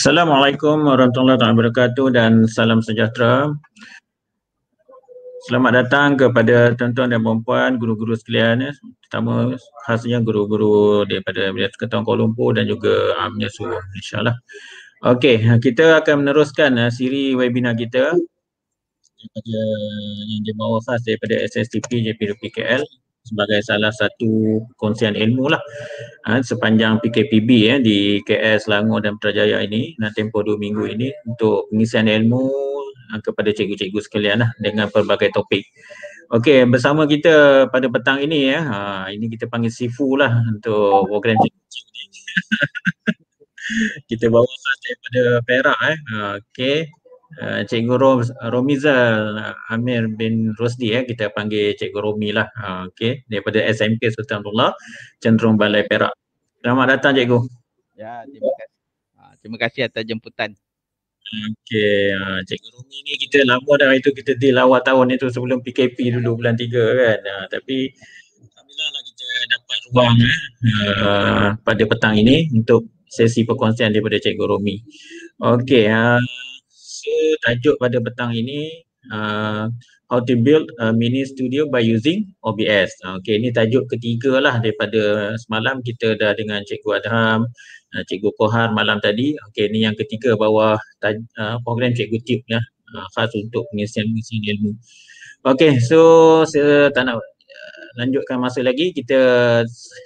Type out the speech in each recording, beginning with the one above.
Assalamualaikum warahmatullahi wabarakatuh dan salam sejahtera. Selamat datang kepada tuan-tuan dan puan-puan, guru-guru sekalian. Ya. Terutama khasnya guru-guru daripada Bilik Ketua Kuala Lumpur dan juga Amnya Suruh. InsyaAllah. Okey, kita akan meneruskan uh, siri webinar kita daripada yang dia bawa khas daripada SSTP JPU PKL sebagai salah satu kongsian ilmu lah ha, sepanjang PKPB ya eh, di KS Selangor dan Putrajaya ini dan tempoh dua minggu ini untuk pengisian ilmu ha, kepada cikgu-cikgu sekalian lah dengan pelbagai topik. Okey, bersama kita pada petang ini ya. Ha, ini kita panggil sifu lah untuk program cikgu kita bawa sahaja daripada Perak eh. Okey, uh, Cikgu Rom, eh, Romizal eh, Amir bin Rosdi eh, kita panggil Cikgu Romi lah. Uh, ah, okay. Daripada SMK Sultan Abdullah, Cenderung Balai Perak. Selamat datang Cikgu. Ya, terima kasih. Uh, terima kasih atas jemputan. Okey, uh, Cikgu Rumi ni kita lama dah itu kita deal awal tahun itu sebelum PKP dulu bulan tiga kan. Uh, tapi Alhamdulillah lah kita dapat ruang eh, uh, pada petang ini untuk sesi perkongsian daripada Cikgu Romi. Okey, uh, So tajuk pada petang ini uh, How to build a mini studio by using OBS uh, Okay ini tajuk ketiga lah daripada semalam kita dah dengan Cikgu Adham uh, Cikgu Kohar malam tadi Okay ini yang ketiga bawah taj- uh, program Cikgu Tip ya uh, Khas untuk pengisian-pengisian ilmu Okay so saya tak nak uh, lanjutkan masa lagi kita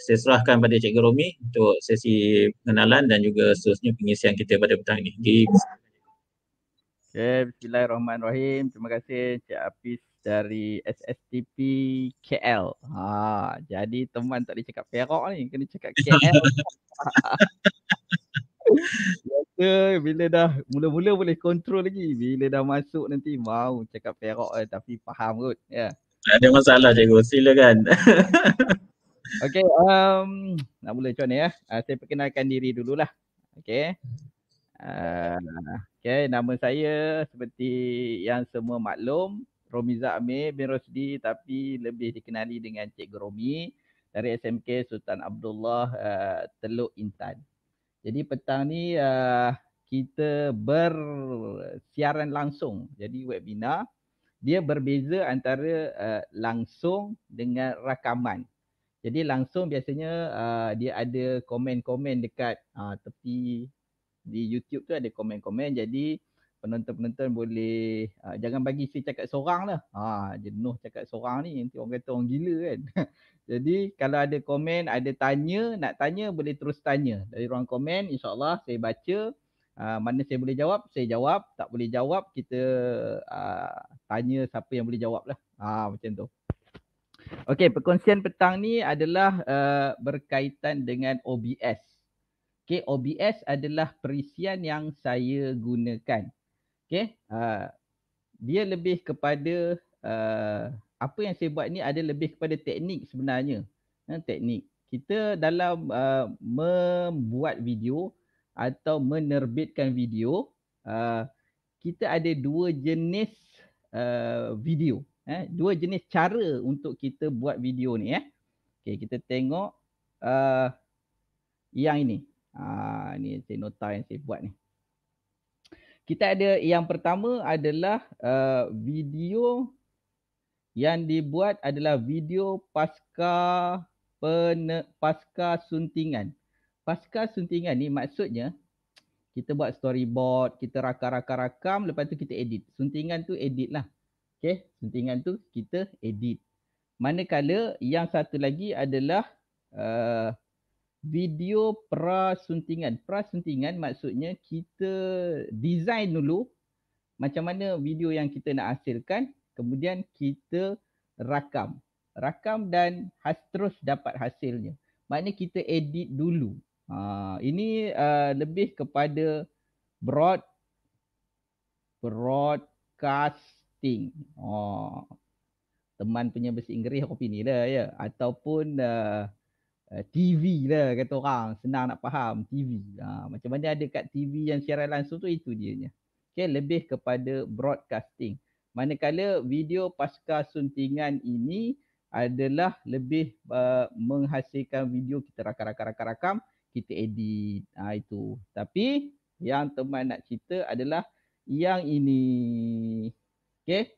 seserahkan serahkan pada Cikgu Romi untuk sesi pengenalan dan juga seterusnya pengisian kita pada petang ini. Okay. Okay, ya, bismillahirrahmanirrahim. Terima kasih Encik Apis dari SSTP KL. Ha, jadi teman tak boleh Perak ni, kena cakap KL. Okey, bila dah mula-mula boleh kontrol lagi. Bila dah masuk nanti mau cakap Perak eh, tapi faham kot. Ya. Yeah. Ada masalah cikgu, silakan. okay, um, nak mula macam ni ya. Uh, saya perkenalkan diri dululah. Okay. Uh, ah, Okay, nama saya seperti yang semua maklum Romiza Amir bin Rosdi tapi lebih dikenali dengan Cik Romi dari SMK Sultan Abdullah uh, Teluk Intan. Jadi petang ni uh, kita bersiaran langsung. Jadi webinar dia berbeza antara uh, langsung dengan rakaman. Jadi langsung biasanya uh, dia ada komen-komen dekat uh, tepi di YouTube tu ada komen-komen jadi penonton-penonton boleh uh, jangan bagi saya cakap seorang lah. Ha, jenuh cakap seorang ni nanti orang kata orang gila kan. jadi kalau ada komen, ada tanya, nak tanya boleh terus tanya. Dari ruang komen insyaAllah saya baca. Uh, mana saya boleh jawab, saya jawab. Tak boleh jawab, kita uh, tanya siapa yang boleh jawab lah. Ha, macam tu. Okay, perkongsian petang ni adalah uh, berkaitan dengan OBS. Okay, OBS adalah perisian yang saya gunakan. Okay, uh, ah, dia lebih kepada uh, apa yang saya buat ni ada lebih kepada teknik sebenarnya. Uh, teknik. Kita dalam uh, membuat video atau menerbitkan video, uh, kita ada dua jenis uh, video. Eh, dua jenis cara untuk kita buat video ni. Eh. Okay, kita tengok uh, yang ini. Ah, ha, ini saya nota yang saya buat ni. Kita ada yang pertama adalah uh, video yang dibuat adalah video pasca pene, pasca suntingan. Pasca suntingan ni maksudnya kita buat storyboard, kita rakam-rakam-rakam, lepas tu kita edit. Suntingan tu edit lah. Okay, suntingan tu kita edit. Manakala yang satu lagi adalah uh, video prasuntingan. Prasuntingan maksudnya kita design dulu macam mana video yang kita nak hasilkan, kemudian kita rakam. Rakam dan has, terus dapat hasilnya. Maknanya kita edit dulu. Ha, ini uh, lebih kepada broad broadcasting. Oh, teman punya bahasa Inggeris aku pilih lah ya. Ataupun uh, Eh, TV lah kata orang senang nak faham TV ha, macam mana ada kat TV yang siaran langsung tu itu dia nya okay, lebih kepada broadcasting manakala video pasca suntingan ini adalah lebih uh, menghasilkan video kita rakam rakam rakam rakam kita edit ha, itu tapi yang teman nak cerita adalah yang ini okey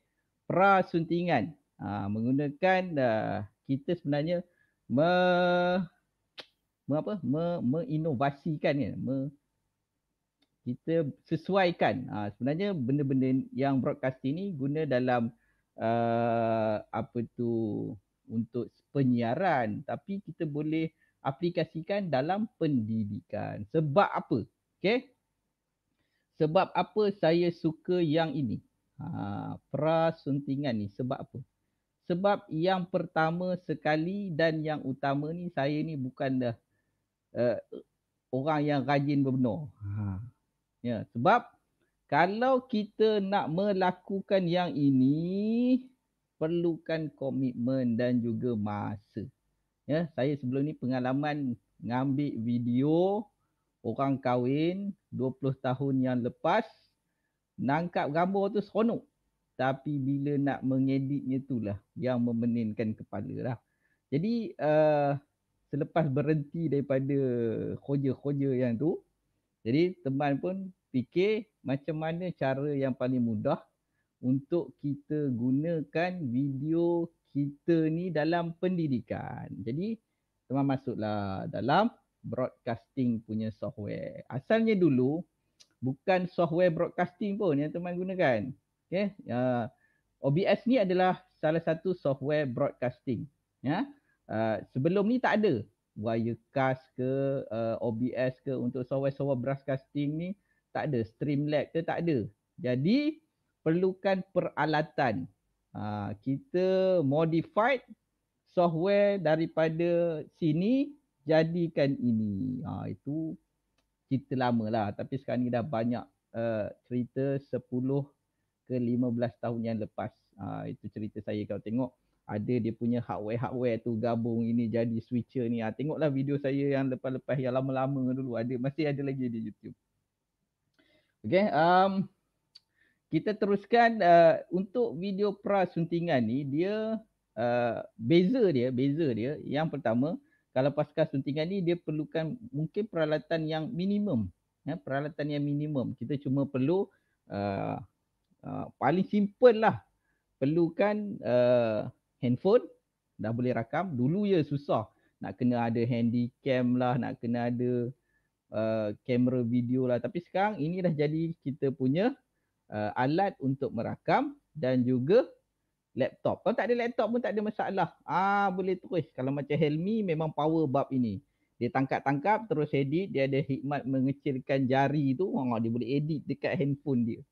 prasuntingan ha, menggunakan uh, kita sebenarnya me, me apa me menginovasikan kan me kita sesuaikan ha, sebenarnya benda-benda yang broadcast ini guna dalam uh, apa tu untuk penyiaran tapi kita boleh aplikasikan dalam pendidikan sebab apa okey sebab apa saya suka yang ini ha prasuntingan ni sebab apa sebab yang pertama sekali dan yang utama ni saya ni bukan dah uh, orang yang rajin berbenar. Ha. Ya, sebab kalau kita nak melakukan yang ini perlukan komitmen dan juga masa. Ya, saya sebelum ni pengalaman ngambil video orang kahwin 20 tahun yang lepas nangkap gambar tu seronok tapi bila nak mengeditnya itulah yang memeninkan kepala lah. Jadi uh, selepas berhenti daripada khoja-khoja yang tu, jadi teman pun fikir macam mana cara yang paling mudah untuk kita gunakan video kita ni dalam pendidikan. Jadi teman masuklah dalam broadcasting punya software. Asalnya dulu bukan software broadcasting pun yang teman gunakan. Okay. Ya, ya. Uh, OBS ni adalah salah satu software broadcasting. Ya. Uh, sebelum ni tak ada wirecast ke uh, ah, OBS ke untuk software-software broadcasting ni tak ada. Streamlab ke tak ada. Jadi perlukan peralatan. Uh, kita modified software daripada sini jadikan ini. Ha, itu cerita lama lah tapi sekarang ni dah banyak uh, cerita 10 ke 15 tahun yang lepas. Ha, itu cerita saya kalau tengok ada dia punya hardware-hardware tu gabung ini jadi switcher ni. Ha, tengoklah video saya yang lepas-lepas yang lama-lama dulu ada masih ada lagi di YouTube. Okay, um, kita teruskan uh, untuk video prasuntingan ni dia uh, beza dia, beza dia yang pertama kalau pasca suntingan ni dia perlukan mungkin peralatan yang minimum. Ya, peralatan yang minimum. Kita cuma perlu uh, Ah, paling simple lah perlukan uh, handphone dah boleh rakam dulu ya susah nak kena ada handycam lah nak kena ada eh, kamera uh, video lah tapi sekarang ini dah jadi kita punya uh, alat untuk merakam dan juga laptop kalau tak ada laptop pun tak ada masalah ah boleh terus kalau macam Helmi memang power bab ini dia tangkap-tangkap terus edit dia ada hikmat mengecilkan jari tu oh, dia boleh edit dekat handphone dia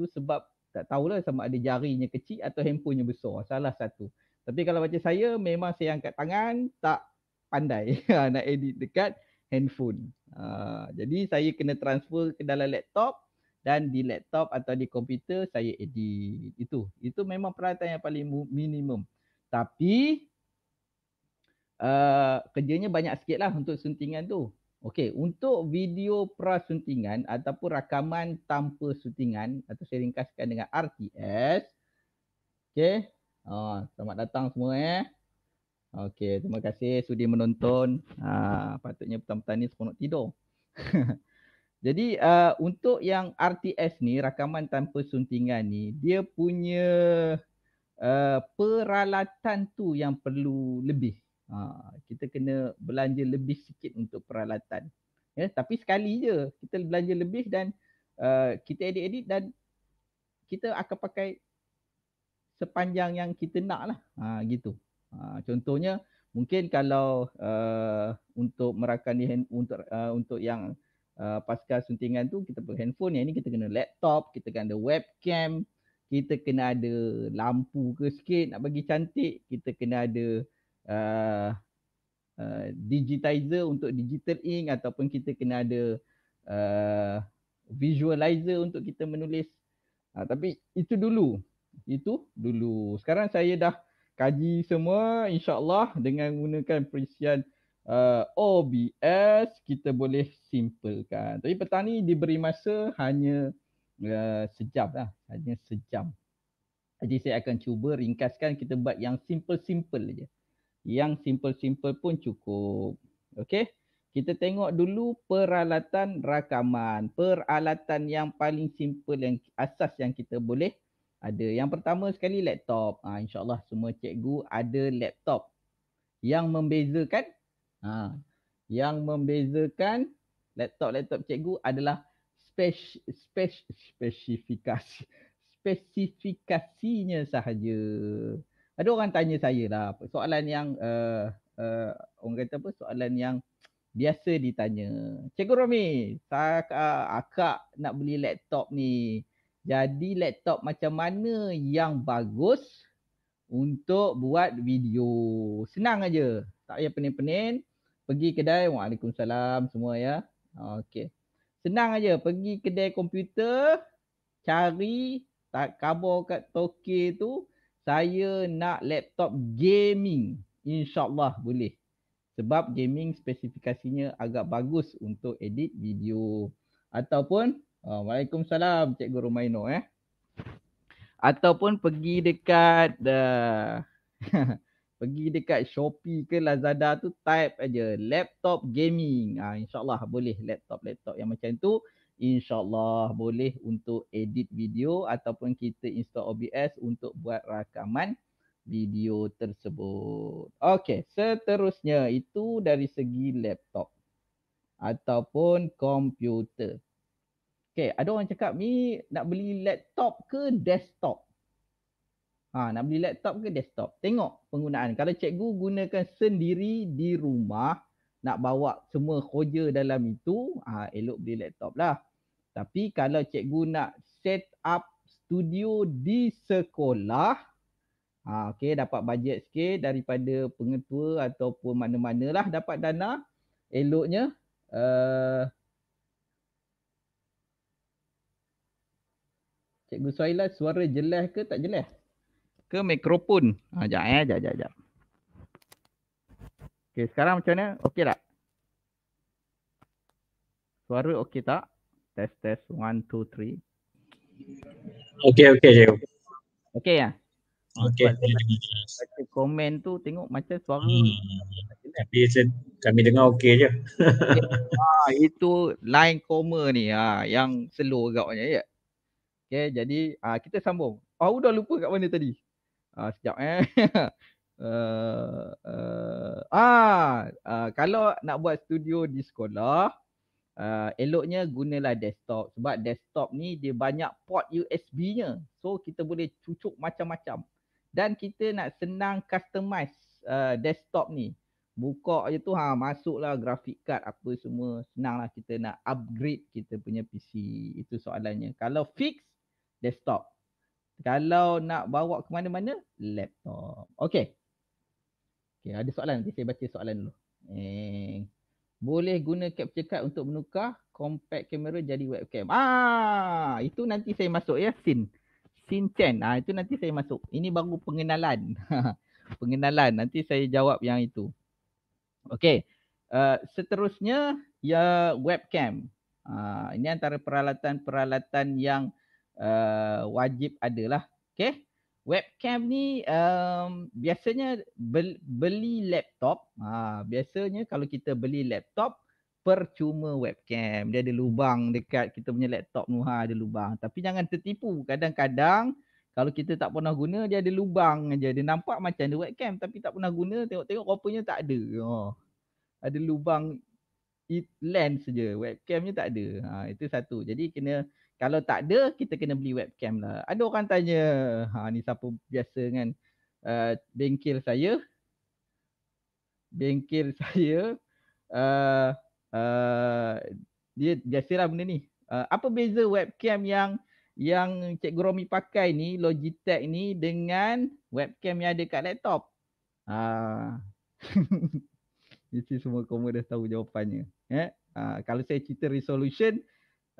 tu sebab tak tahulah sama ada jarinya kecil atau handphonenya besar. Salah satu. Tapi kalau macam saya memang saya angkat tangan tak pandai ha, nak edit dekat handphone. Uh, jadi saya kena transfer ke dalam laptop dan di laptop atau di komputer saya edit. Itu itu memang peralatan yang paling minimum. Tapi uh, kerjanya banyak sikit lah untuk suntingan tu. Okey, untuk video prasuntingan ataupun rakaman tanpa suntingan atau saya ringkaskan dengan RTS. Okey. Ah, oh, selamat datang semua eh. Okey, terima kasih sudi menonton. Ah, patutnya petang-petang ni seronok tidur. Jadi uh, untuk yang RTS ni, rakaman tanpa suntingan ni, dia punya uh, peralatan tu yang perlu lebih ha, kita kena belanja lebih sikit untuk peralatan ya tapi sekali je kita belanja lebih dan uh, kita edit-edit dan kita akan pakai sepanjang yang kita nak lah ha, gitu ha, contohnya mungkin kalau uh, untuk merakam di hand, untuk uh, untuk yang uh, pasca suntingan tu kita pakai handphone yang ini kita kena laptop kita kena ada webcam kita kena ada lampu ke sikit nak bagi cantik kita kena ada uh, uh, digitizer untuk digital ink ataupun kita kena ada uh, visualizer untuk kita menulis. Uh, tapi itu dulu. Itu dulu. Sekarang saya dah kaji semua insyaAllah dengan menggunakan perisian uh, OBS kita boleh simplekan. Tapi petang ni diberi masa hanya uh, sejam lah. Hanya sejam. Jadi saya akan cuba ringkaskan kita buat yang simple-simple je. Uh, yang simple-simple pun cukup. Okey. Kita tengok dulu peralatan rakaman. Peralatan yang paling simple yang asas yang kita boleh ada. Yang pertama sekali laptop. Ha, InsyaAllah semua cikgu ada laptop. Yang membezakan ha, yang membezakan laptop-laptop cikgu adalah spes, spes, spesifikasi spesifikasinya sahaja ada orang tanya saya lah soalan yang uh, uh, orang kata apa soalan yang biasa ditanya cikgu Romi saya uh, akak nak beli laptop ni jadi laptop macam mana yang bagus untuk buat video senang aja tak payah pening-pening pergi kedai Waalaikumsalam semua ya okey senang aja pergi kedai komputer cari tak kabur kat toke tu saya nak laptop gaming insyaallah boleh sebab gaming spesifikasinya agak bagus untuk edit video ataupun oh, Waalaikumsalam Cikgu Romaino eh ataupun pergi dekat uh, pergi dekat Shopee ke Lazada tu type aja laptop gaming ah insyaallah boleh laptop-laptop yang macam tu insyaAllah boleh untuk edit video ataupun kita install OBS untuk buat rakaman video tersebut. Okey, seterusnya itu dari segi laptop ataupun komputer. Okey, ada orang cakap ni nak beli laptop ke desktop? Ha, nak beli laptop ke desktop? Tengok penggunaan. Kalau cikgu gunakan sendiri di rumah, nak bawa semua kerja dalam itu, ha, elok beli laptop lah. Tapi kalau cikgu nak set up studio di sekolah, ha, okay, dapat bajet sikit daripada pengetua ataupun mana mana lah dapat dana, eloknya uh, Cikgu Suhaila suara jelas ke tak jelas? Ke mikrofon? Ha, sekejap eh, sekejap, sekejap. Okay, sekarang macam mana? Okey tak? Suara okey tak? test test one two three. Okay okay cikgu. Okay ya. Okay. Baca komen tu tengok macam suara. Hmm. Tapi kami dengar okay je. okay. ha, ah, itu line koma ni ha, yang slow agaknya ya. Okay jadi ha, kita sambung. Oh dah lupa kat mana tadi. Ha, sekejap eh. Uh, uh, ah, uh, kalau nak buat studio di sekolah, uh, eloknya gunalah desktop sebab desktop ni dia banyak port USB-nya. So kita boleh cucuk macam-macam. Dan kita nak senang customize uh, ah, desktop ni. Buka je tu ha masuklah graphic card apa semua. senang lah kita nak upgrade kita punya PC. Itu soalannya. Kalau fix desktop. Kalau nak bawa ke mana-mana laptop. Okay. Okay ada soalan nanti saya baca soalan dulu. Eh boleh guna capture card untuk menukar compact kamera jadi webcam. Ah, itu nanti saya masuk ya sin Scene chain. Ah, itu nanti saya masuk. Ini baru pengenalan. pengenalan. Nanti saya jawab yang itu. Okey. Uh, seterusnya ya webcam. Ah, ini antara peralatan-peralatan yang uh, wajib adalah. Okey webcam ni um, biasanya beli laptop ha, biasanya kalau kita beli laptop percuma webcam dia ada lubang dekat kita punya laptop tu ha ada lubang tapi jangan tertipu kadang-kadang kalau kita tak pernah guna dia ada lubang aja dia nampak macam ada webcam tapi tak pernah guna tengok-tengok rupanya tak ada oh. ada lubang it lens je webcamnya tak ada ha, itu satu jadi kena kalau tak ada kita kena beli webcam lah. Ada orang tanya, ha ni siapa biasa kan uh, bengkel saya. Bengkel saya uh, uh, dia biasalah benda ni. Uh, apa beza webcam yang yang cikgu Gromi pakai ni Logitech ni dengan webcam yang ada kat laptop? Ha uh. Mesti semua komen dah tahu jawapannya. Eh? Uh, kalau saya cerita resolution,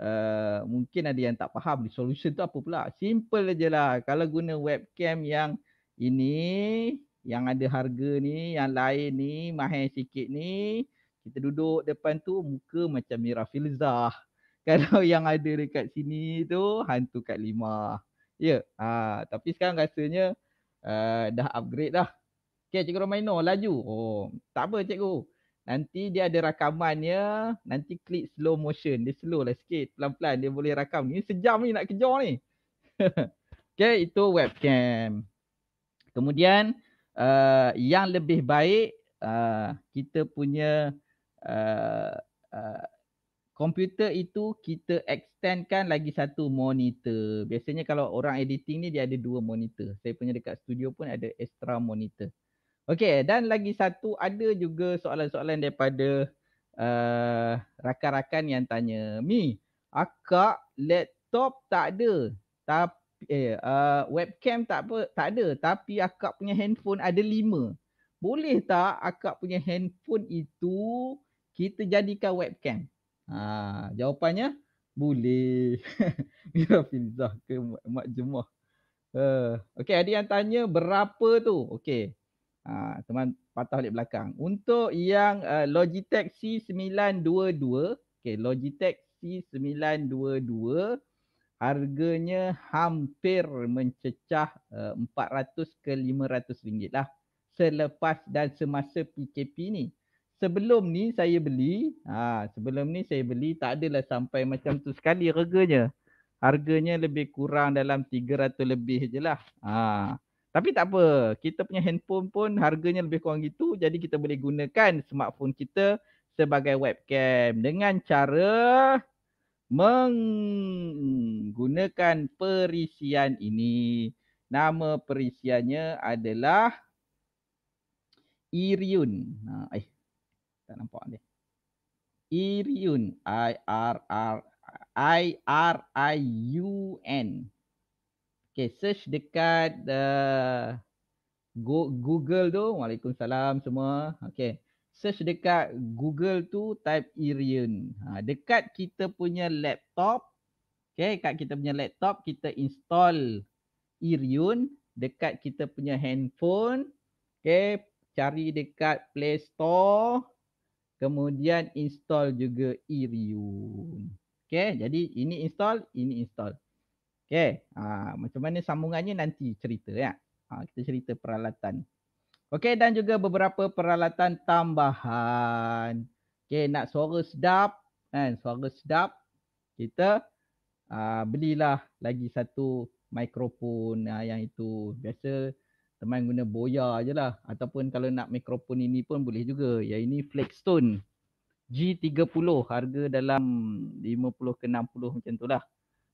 uh, mungkin ada yang tak faham solution tu apa pula. Simple je lah. Kalau guna webcam yang ini, yang ada harga ni, yang lain ni, mahal sikit ni, kita duduk depan tu muka macam Mira Filzah. Kalau yang ada dekat sini tu hantu kat lima. Ya, yeah. ha, tapi sekarang rasanya uh, dah upgrade dah. Okay, Cikgu Romaino, laju. Oh, tak apa Cikgu. Nanti dia ada rakamannya, nanti klik slow motion. Dia slow lah sikit, pelan-pelan dia boleh rakam. Ni sejam ni nak kejar ni. okay, itu webcam. Kemudian uh, yang lebih baik, uh, kita punya eh, komputer uh, uh, itu kita extendkan lagi satu monitor. Biasanya kalau orang editing ni dia ada dua monitor. Saya punya dekat studio pun ada extra monitor. Okay, dan lagi satu ada juga soalan-soalan daripada uh, rakan-rakan yang tanya, "Mi, akak laptop tak ada. Tapi eh uh, webcam tak apa, tak ada, tapi akak punya handphone ada lima. Boleh tak akak punya handphone itu kita jadikan webcam?" Ha, jawapannya boleh. Mira ya, Fizah ke Mak Jemah? Uh, okay, ada yang tanya berapa tu? Okay, Ha, teman patah balik belakang. Untuk yang uh, Logitech C922, okay, Logitech C922 harganya hampir mencecah uh, eh, 400 ke 500 ringgit lah selepas dan semasa PKP ni. Sebelum ni saya beli, ha, sebelum ni saya beli tak adalah sampai macam tu sekali harganya. Harganya lebih kurang dalam 300 lebih je lah. Ha. Tapi tak apa, kita punya handphone pun harganya lebih kurang gitu jadi kita boleh gunakan smartphone kita sebagai webcam dengan cara menggunakan perisian ini. Nama perisiannya adalah Iriun. eh tak nampak ni. Iriun I R R I R I U N. Okay, search dekat uh, Google tu. Waalaikumsalam semua. Okay. Search dekat Google tu type Irian. Ha, dekat kita punya laptop. Okay, kat kita punya laptop kita install Irian. Dekat kita punya handphone. Okay, cari dekat Play Store. Kemudian install juga Irian. Okay, jadi ini install, ini install. Okay. Ha, ah, macam mana sambungannya nanti cerita ya. Ha, kita cerita peralatan. Okay dan juga beberapa peralatan tambahan. Okay nak suara sedap. Kan? Suara sedap. Kita uh, belilah lagi satu mikrofon uh, yang itu. Biasa teman guna boya je lah. Ataupun kalau nak mikrofon ini pun boleh juga. ya ini Flexstone G30 harga dalam 50 ke 60 macam tu lah.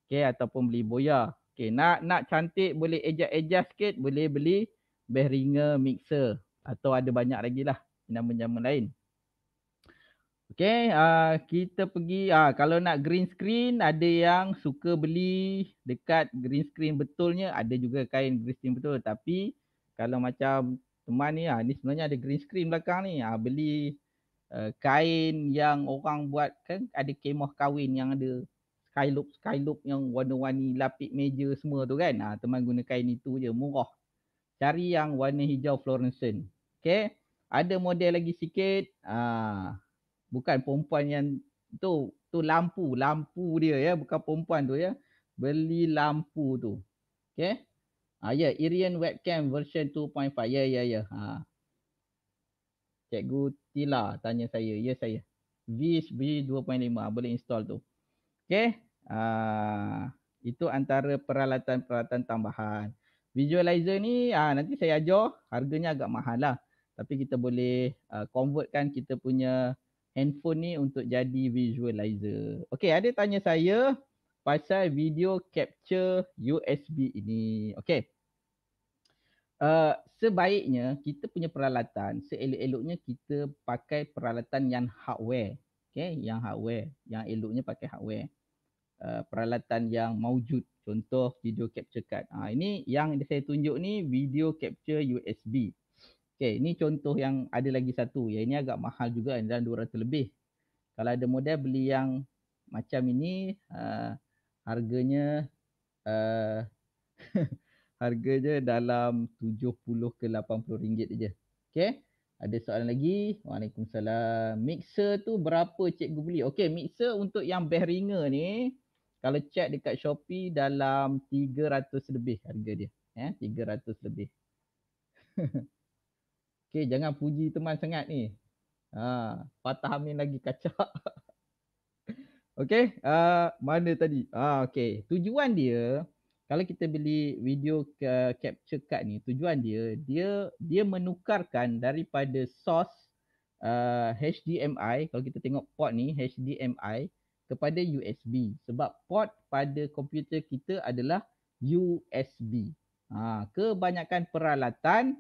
Okay ataupun beli boya. Okay nak nak cantik boleh ejak ejak sikit boleh beli behringer mixer atau ada banyak lagi lah nama-nama lain. Okay uh, ah, kita pergi uh, kalau nak green screen ada yang suka beli dekat green screen betulnya ada juga kain green screen betul tapi kalau macam teman ni uh, ni sebenarnya ada green screen belakang ni uh, beli uh, kain yang orang buat kan ada kemah kahwin yang ada Sky Loop, Sky Loop yang warna-warni lapik meja semua tu kan ha, teman guna kain itu je murah cari yang warna hijau fluorescent okay ada model lagi sikit ha, bukan perempuan yang tu tu lampu lampu dia ya bukan perempuan tu ya beli lampu tu okay ha, ah, ya Irian webcam version 2.5 ya ya ya ha. Cikgu Tila tanya saya. Ya saya. V2.5. Boleh install tu. Okay. Ah, itu antara peralatan-peralatan tambahan. Visualizer ni uh, nanti saya ajar harganya agak mahal lah. Tapi kita boleh uh, convertkan kita punya handphone ni untuk jadi visualizer. Okay ada tanya saya pasal video capture USB ini. Okay. Uh, sebaiknya kita punya peralatan, seelok-eloknya kita pakai peralatan yang hardware. Okay, yang hardware. Yang eloknya pakai hardware. Uh, peralatan yang maujud contoh video capture card. Ha, ini yang saya tunjuk ni video capture USB. Okay, ini contoh yang ada lagi satu. Ya ini agak mahal juga dan 200 lebih. Kalau ada model beli yang macam ini uh, harganya uh, harganya dalam 70 ke 80 ringgit aja. Okey. Ada soalan lagi? Waalaikumsalam. Mixer tu berapa cikgu beli? Okay, mixer untuk yang Behringer ni kalau check dekat Shopee dalam 300 lebih harga dia. Eh, 300 lebih. okay, jangan puji teman sangat ni. Ha, patah amin lagi kacak. okay, uh, ha, mana tadi? Ah, ha, okay, tujuan dia kalau kita beli video ke capture card ni, tujuan dia, dia dia menukarkan daripada source uh, HDMI, kalau kita tengok port ni, HDMI, kepada USB sebab port pada komputer kita adalah USB. Ha, kebanyakan peralatan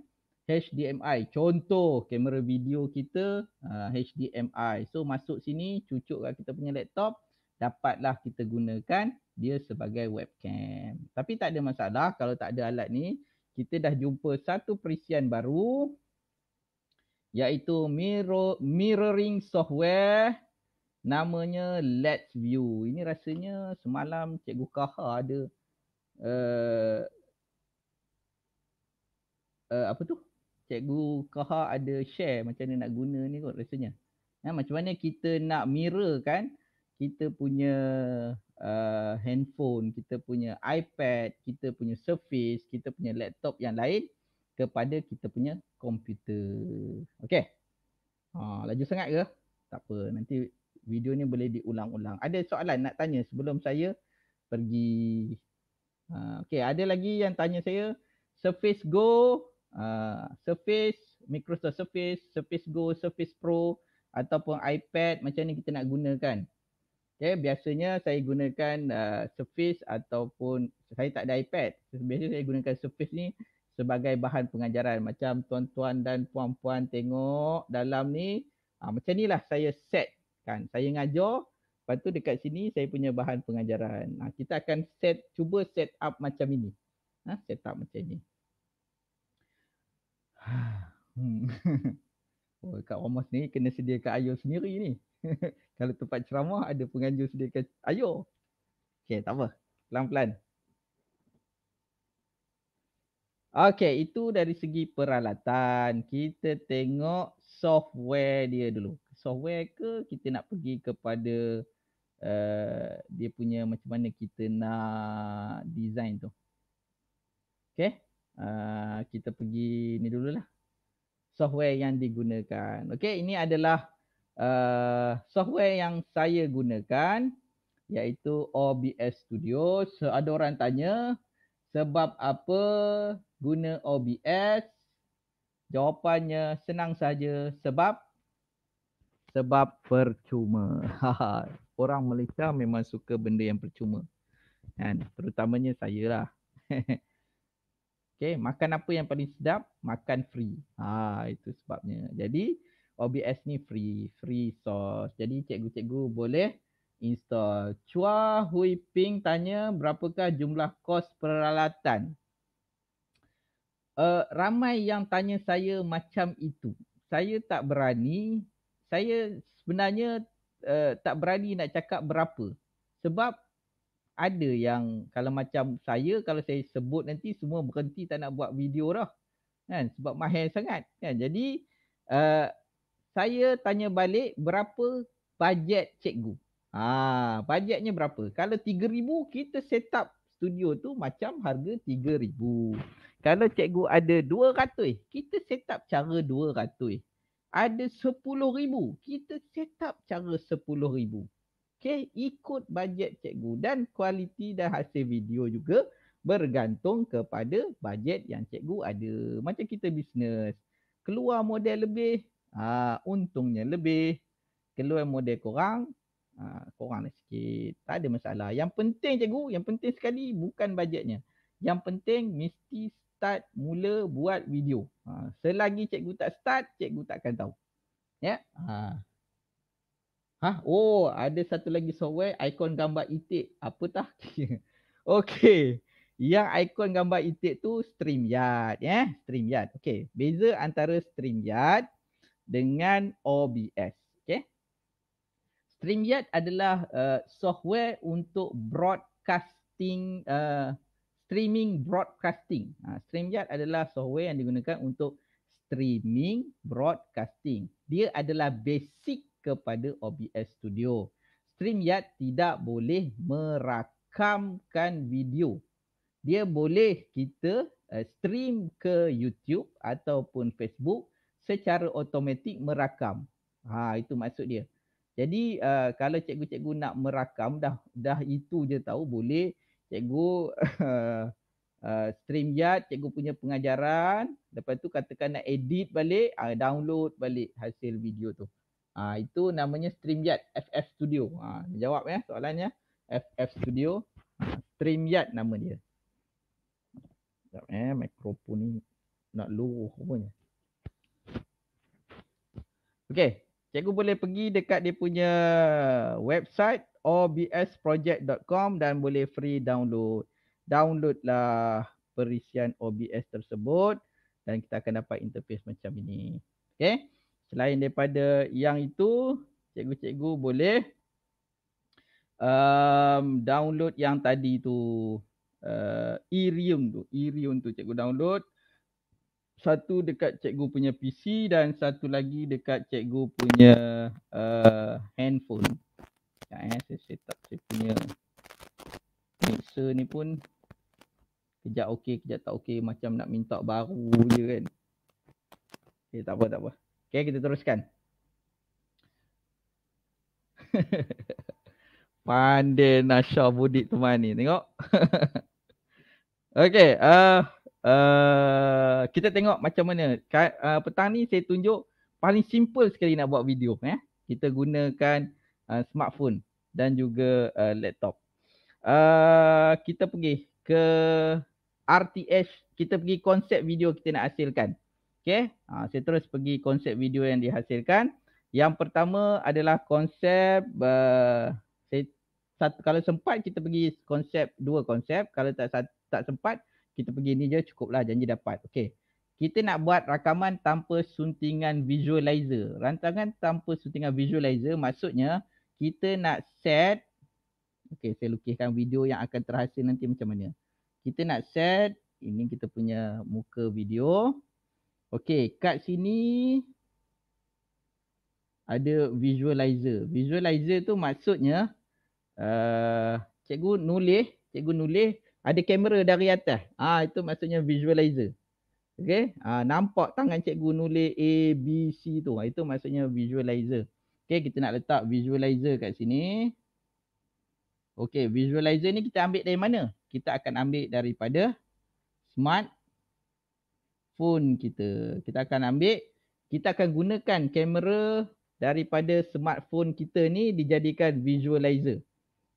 HDMI. Contoh kamera video kita uh, ha, HDMI. So masuk sini cucuklah kita punya laptop dapatlah kita gunakan dia sebagai webcam. Tapi tak ada masalah kalau tak ada alat ni. Kita dah jumpa satu perisian baru iaitu mirror, mirroring software namanya Let's View. Ini rasanya semalam Cikgu Kaha ada uh, uh, apa tu? Cikgu Kaha ada share macam mana nak guna ni kot rasanya. Ya, macam mana kita nak mirror kan kita punya uh, handphone, kita punya iPad, kita punya Surface, kita punya laptop yang lain kepada kita punya komputer. Okey. Ha, laju sangat ke? Tak apa, nanti video ni boleh diulang-ulang. Ada soalan nak tanya sebelum saya pergi. Uh, ah, okay, ada lagi yang tanya saya. Surface Go, uh, Surface, Microsoft Surface, Surface Go, Surface Pro ataupun iPad macam ni kita nak gunakan. Okay, biasanya saya gunakan uh, Surface ataupun saya tak ada iPad. Biasanya saya gunakan Surface ni sebagai bahan pengajaran. Macam tuan-tuan dan puan-puan tengok dalam ni. Uh, macam ni lah saya set kan saya ngajar lepas tu dekat sini saya punya bahan pengajaran ha, kita akan set cuba set up macam ini ha, set up macam ini hmm. oh, kak Ormas ni kena sediakan ayo sendiri ni kalau tempat ceramah ada penganjur sediakan ayo Okay tak apa pelan-pelan Okay, itu dari segi peralatan. Kita tengok software dia dulu software ke kita nak pergi kepada uh, dia punya macam mana kita nak design tu. Okay. Uh, ah, kita pergi ni lah. Software yang digunakan. Okay. Ini adalah uh, software yang saya gunakan iaitu OBS Studio. So, ada orang tanya sebab apa guna OBS? Jawapannya senang saja sebab sebab percuma. Orang Malaysia memang suka benda yang percuma. Kan? Terutamanya saya lah. okay, makan apa yang paling sedap? Makan free. Ha, itu sebabnya. Jadi OBS ni free, free source. Jadi cikgu-cikgu boleh install. Chua Hui Ping tanya berapakah jumlah kos peralatan? Uh, ramai yang tanya saya macam itu. Saya tak berani saya sebenarnya uh, tak berani nak cakap berapa sebab ada yang kalau macam saya kalau saya sebut nanti semua berhenti tak nak buat video dah kan sebab mahal sangat kan jadi uh, saya tanya balik berapa bajet cikgu ha bajetnya berapa kalau 3000 kita set up studio tu macam harga 3000 kalau cikgu ada 200 kita set up cara 200 ada sepuluh ribu, Kita set up cara ribu. Okay, ikut bajet cikgu dan kualiti dan hasil video juga bergantung kepada bajet yang cikgu ada. Macam kita bisnes, keluar model lebih, aa, ha, untungnya lebih. Keluar model kurang, aa, ha, kuranglah sikit. Tak ada masalah. Yang penting cikgu, yang penting sekali bukan bajetnya. Yang penting mesti start mula buat video. Ha, selagi cikgu tak start, cikgu takkan tahu. Ya? Ha. ha. Oh, ada satu lagi software, ikon gambar itik. Apa Apatah? Okey. Yang ikon gambar itik tu StreamYard. Ya? StreamYard. Okey. Beza antara StreamYard dengan OBS. Okey. StreamYard adalah uh, software untuk broadcasting uh, streaming broadcasting. Ha, StreamYard adalah software yang digunakan untuk streaming broadcasting. Dia adalah basic kepada OBS Studio. StreamYard tidak boleh merakamkan video. Dia boleh kita uh, stream ke YouTube ataupun Facebook secara automatik merakam. Ha, itu maksud dia. Jadi uh, kalau cikgu-cikgu nak merakam dah dah itu je tahu boleh cikgu uh, uh, stream yard, cikgu punya pengajaran. Lepas tu katakan nak edit balik, uh, download balik hasil video tu. Uh, itu namanya stream yard, FF Studio. Uh, jawab ya soalannya. FF Studio, uh, stream yard nama dia. Sekejap eh, mikrofon ni nak low pun. Okay, cikgu boleh pergi dekat dia punya website obsproject.com dan boleh free download. Downloadlah perisian OBS tersebut dan kita akan dapat interface macam ini. Okay. Selain daripada yang itu, cikgu-cikgu boleh um, download yang tadi tu. Uh, Irium tu. Irium tu cikgu download satu dekat cikgu punya PC dan satu lagi dekat cikgu punya uh, handphone. Ya, eh, saya set up saya punya mixer ni pun kejap okey, kejap tak okey macam nak minta baru je kan. Okey, eh, tak apa, tak apa. Okey, kita teruskan. Pandai Nasha Budik teman ni, tengok. okey, uh, Eh, kita tengok macam mana uh, petang ni saya tunjuk paling simple sekali nak buat video eh kita gunakan uh, smartphone dan juga uh, laptop uh, kita pergi ke RTH kita pergi konsep video kita nak hasilkan Okay? uh, ah, saya terus pergi konsep video yang dihasilkan yang pertama adalah konsep uh, saya satu kalau sempat kita pergi konsep dua konsep kalau tak tak sempat kita pergi ni je cukup lah janji dapat. Okay. Kita nak buat rakaman tanpa suntingan visualizer. Rancangan tanpa suntingan visualizer maksudnya kita nak set Okay saya lukiskan video yang akan terhasil nanti macam mana. Kita nak set ini kita punya muka video. Okay kat sini ada visualizer. Visualizer tu maksudnya uh, cikgu nulis, cikgu nulis ada kamera dari atas. Ah itu maksudnya visualizer. Okay, ah ha, nampak tangan cikgu nulis A B C tu. Ha, itu maksudnya visualizer. Okay, kita nak letak visualizer kat sini. Okay, visualizer ni kita ambil dari mana? Kita akan ambil daripada smart phone kita. Kita akan ambil kita akan gunakan kamera daripada smartphone kita ni dijadikan visualizer.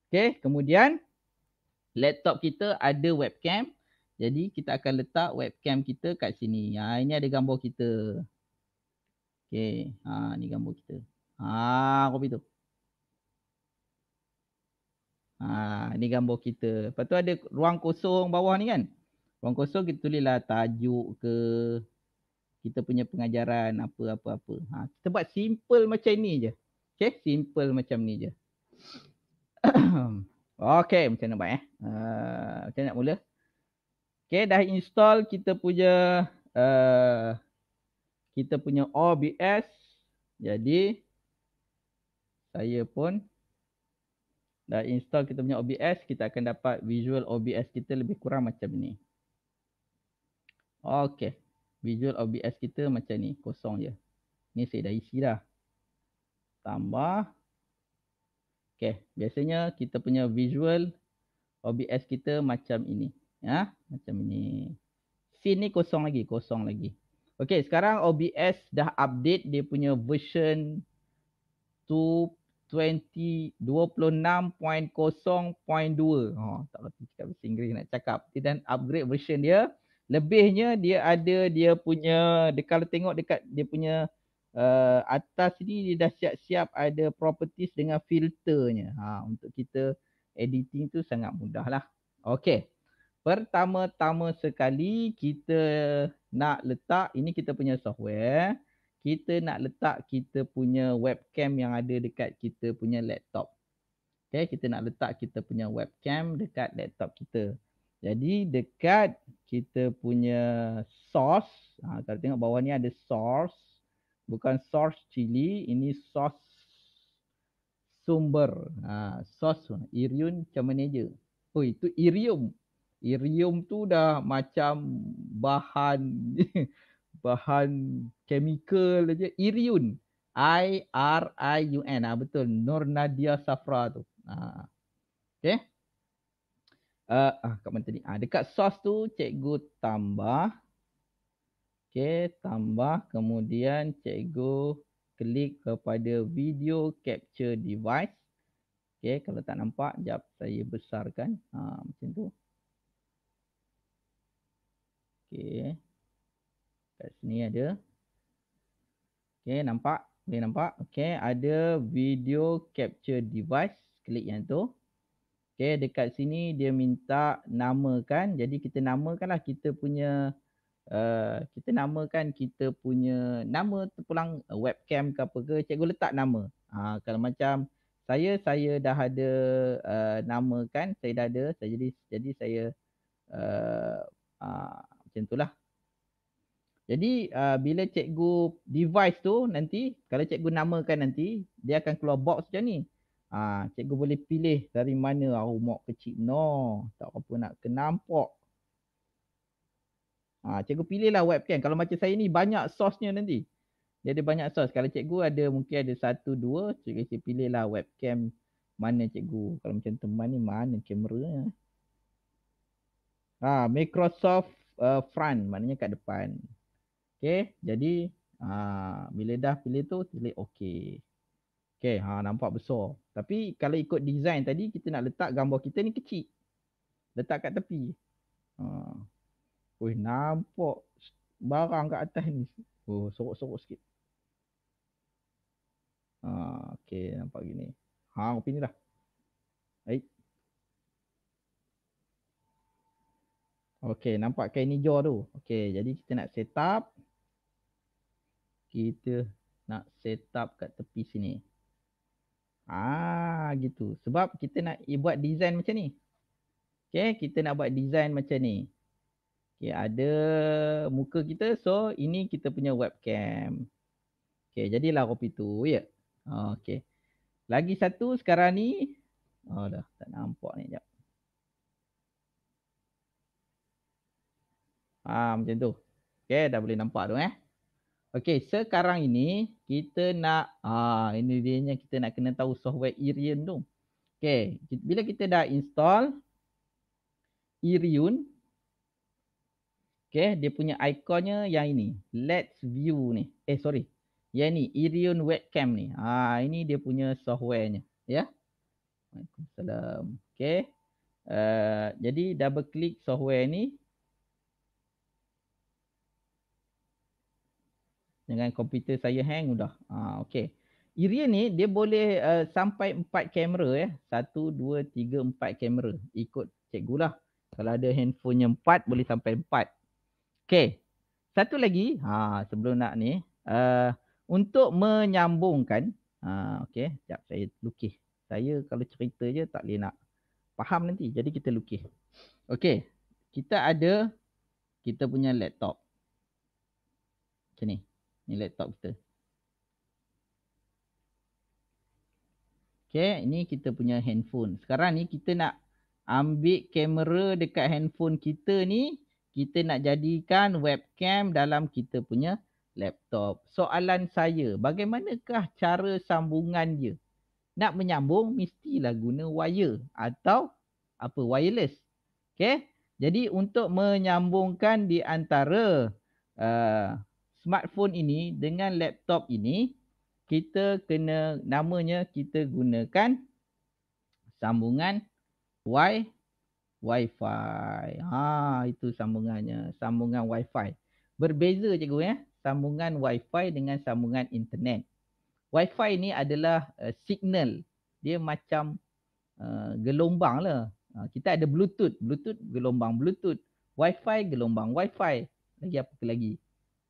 Okay, kemudian laptop kita ada webcam. Jadi kita akan letak webcam kita kat sini. Ha ini ada gambar kita. Okay, ha ni gambar kita. Ha kopi tu. Ha ni gambar kita. Lepas tu ada ruang kosong bawah ni kan? Ruang kosong kita tulislah tajuk ke kita punya pengajaran apa-apa-apa. Ha kita buat simple macam ni je. Okay, simple macam ni je. Hmm. Okay, macam mana buat eh? Uh, macam nak mula? Okay, dah install kita punya uh, kita punya OBS. Jadi, saya pun dah install kita punya OBS. Kita akan dapat visual OBS kita lebih kurang macam ni. Okay. Visual OBS kita macam ni. Kosong je. Ni saya dah isi dah. Tambah. Okay, biasanya kita punya visual OBS kita macam ini. Ya, macam ini. Scene ni kosong lagi, kosong lagi. Okay, sekarang OBS dah update dia punya version 26.0.2. Oh, ha, tak tahu cakap bahasa Inggeris nak cakap. Dia dan upgrade version dia. Lebihnya dia ada dia punya, dia kalau tengok dekat dia punya uh, atas ni dia dah siap-siap ada properties dengan filternya. Ha, untuk kita editing tu sangat mudah lah. Okay. Pertama-tama sekali kita nak letak, ini kita punya software. Kita nak letak kita punya webcam yang ada dekat kita punya laptop. Okay, kita nak letak kita punya webcam dekat laptop kita. Jadi dekat kita punya source, ha, kalau tengok bawah ni ada source bukan source cili, ini source sumber ha sauce irium macam manager oh itu irium irium tu dah macam bahan bahan chemical aja irium i r i u n ah ha, betul nur nadia safra tu ha okey Uh, ah, kat mana tadi? Ah, dekat sos tu cikgu tambah Okey, tambah kemudian cikgu klik kepada video capture device. Okey, kalau tak nampak, jap saya besarkan. Ha, macam tu. Okey. Kat sini ada. Okey, nampak? Boleh nampak? Okey, ada video capture device. Klik yang tu. Okey, dekat sini dia minta namakan. Jadi kita namakanlah kita punya uh, kita namakan kita punya nama terpulang eh, webcam ke apa ke cikgu letak nama uh, kalau macam saya saya dah ada uh, namakan saya dah ada saya jadi jadi saya uh, uh, macam itulah jadi uh, bila cikgu device tu nanti kalau cikgu namakan nanti dia akan keluar box macam ni Ah, ha, cikgu boleh pilih dari mana au ah, mok kecil no, tak apa nak kenampok. Ha, cikgu pilihlah webcam. Kalau macam saya ni banyak sosnya nanti. Dia ada banyak sos. Kalau cikgu ada mungkin ada satu, dua. Cikgu, cikgu pilihlah webcam mana cikgu. Kalau macam teman ni mana kameranya. Ha, Microsoft uh, front maknanya kat depan. Okay. Jadi ha, bila dah pilih tu pilih okay. Okay. Ha, nampak besar. Tapi kalau ikut design tadi kita nak letak gambar kita ni kecil. Letak kat tepi. Ha. Weh nampak barang kat atas ni. Oh sorok-sorok sikit. Ha okey nampak gini. Ha kopi ni lah. Baik. Okey nampak kain hijau tu. Okey jadi kita nak set up. Kita nak set up kat tepi sini. Ah gitu. Sebab kita nak buat design macam ni. Okey kita nak buat design macam ni. Okay, ya, ada muka kita. So, ini kita punya webcam. Okay, jadilah kopi tu. Ya. Yeah. Okay. Lagi satu sekarang ni. Oh, dah. Tak nampak ni. Sekejap. Ah, macam tu. Okay, dah boleh nampak tu eh. Okay, sekarang ini kita nak, ah, ini dia nya kita nak kena tahu software Irion tu. Okay, bila kita dah install Irion, Okay, eh? dia punya ikonnya yang ini. Let's view ni. Eh, sorry. Yang ni, Irion Webcam ni. Ha, ini dia punya softwarenya. Ya. Waalaikumsalam. Okay. Uh, eh, jadi, double click software ni. Dengan komputer saya hang sudah. Ha, okay. Irion ni, dia boleh uh, sampai empat kamera ya. Satu, dua, tiga, empat kamera. Ikut cikgu lah. Kalau ada handphone yang empat, boleh sampai empat. Okay. Satu lagi, ha, sebelum nak ni, uh, untuk menyambungkan, ha, okay, sekejap saya lukis. Saya kalau cerita je tak boleh nak faham nanti. Jadi kita lukis. Okay, kita ada kita punya laptop. Macam ni, ni laptop kita. Okay, ini kita punya handphone. Sekarang ni kita nak ambil kamera dekat handphone kita ni kita nak jadikan webcam dalam kita punya laptop. Soalan saya, bagaimanakah cara sambungan dia? Nak menyambung mestilah guna wire atau apa wireless. Okay? Jadi untuk menyambungkan di antara uh, smartphone ini dengan laptop ini, kita kena namanya kita gunakan sambungan wireless Wi-Fi. Ha, itu sambungannya. Sambungan Wi-Fi. Berbeza cikgu ya. Sambungan Wi-Fi dengan sambungan internet. Wi-Fi ni adalah uh, signal. Dia macam uh, eh, gelombang lah. Uh, ha, kita ada Bluetooth. Bluetooth, gelombang Bluetooth. Wi-Fi, gelombang Wi-Fi. Lagi apa lagi?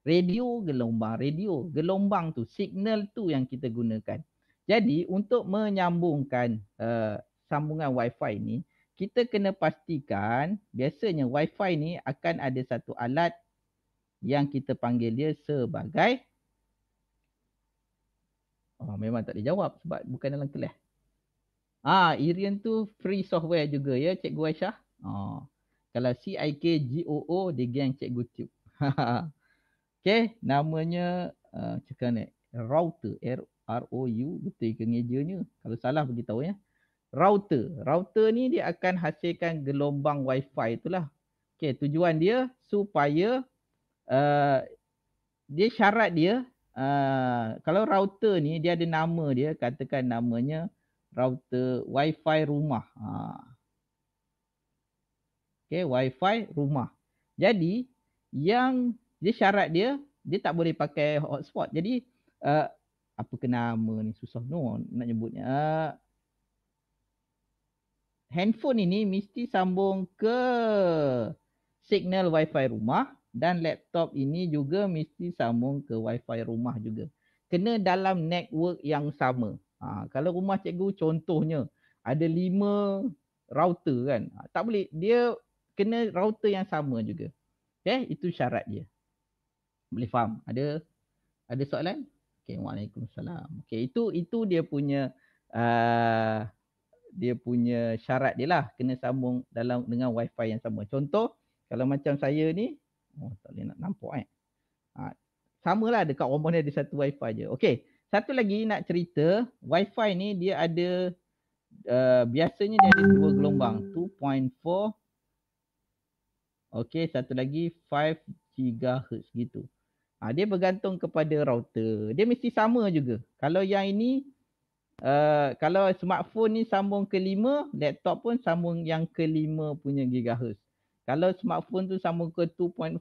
Radio, gelombang radio. Gelombang tu, signal tu yang kita gunakan. Jadi untuk menyambungkan uh, sambungan Wi-Fi ni, kita kena pastikan biasanya wifi ni akan ada satu alat yang kita panggil dia sebagai oh, memang tak dijawab sebab bukan dalam kelas. Ah, Irian tu free software juga ya Cikgu Aisyah. Oh. Kalau CIK GOO di geng Cikgu Tube. okay, namanya uh, cakap router R R O U betul ke ngejanya? Kalau salah bagi tahu ya router. Router ni dia akan hasilkan gelombang wifi itulah. Okay tujuan dia supaya uh, dia syarat dia uh, kalau router ni dia ada nama dia katakan namanya router wifi rumah. Ha. Okay wifi rumah. Jadi yang dia syarat dia dia tak boleh pakai hotspot. Jadi uh, apa ke nama ni susah no, nak nyebutnya. Uh, handphone ini mesti sambung ke signal wifi rumah dan laptop ini juga mesti sambung ke wifi rumah juga. Kena dalam network yang sama. Ha, kalau rumah cikgu contohnya ada lima router kan. Ha, tak boleh. Dia kena router yang sama juga. Okay, itu syarat dia. Boleh faham? Ada ada soalan? Okay, Waalaikumsalam. Okay, itu itu dia punya uh, dia punya syarat dia lah kena sambung dalam dengan wifi yang sama. Contoh kalau macam saya ni oh tak nak nampak eh. Ha, sama lah dekat rumah dia ada satu wifi je. Okey, satu lagi nak cerita wifi ni dia ada uh, biasanya dia ada dua gelombang 2.4 Okey, satu lagi 5 GHz gitu. Ha, dia bergantung kepada router. Dia mesti sama juga. Kalau yang ini Eh, kalau smartphone ni sambung ke lima, laptop pun sambung yang ke lima punya gigahertz. Kalau smartphone tu sambung ke 2.4,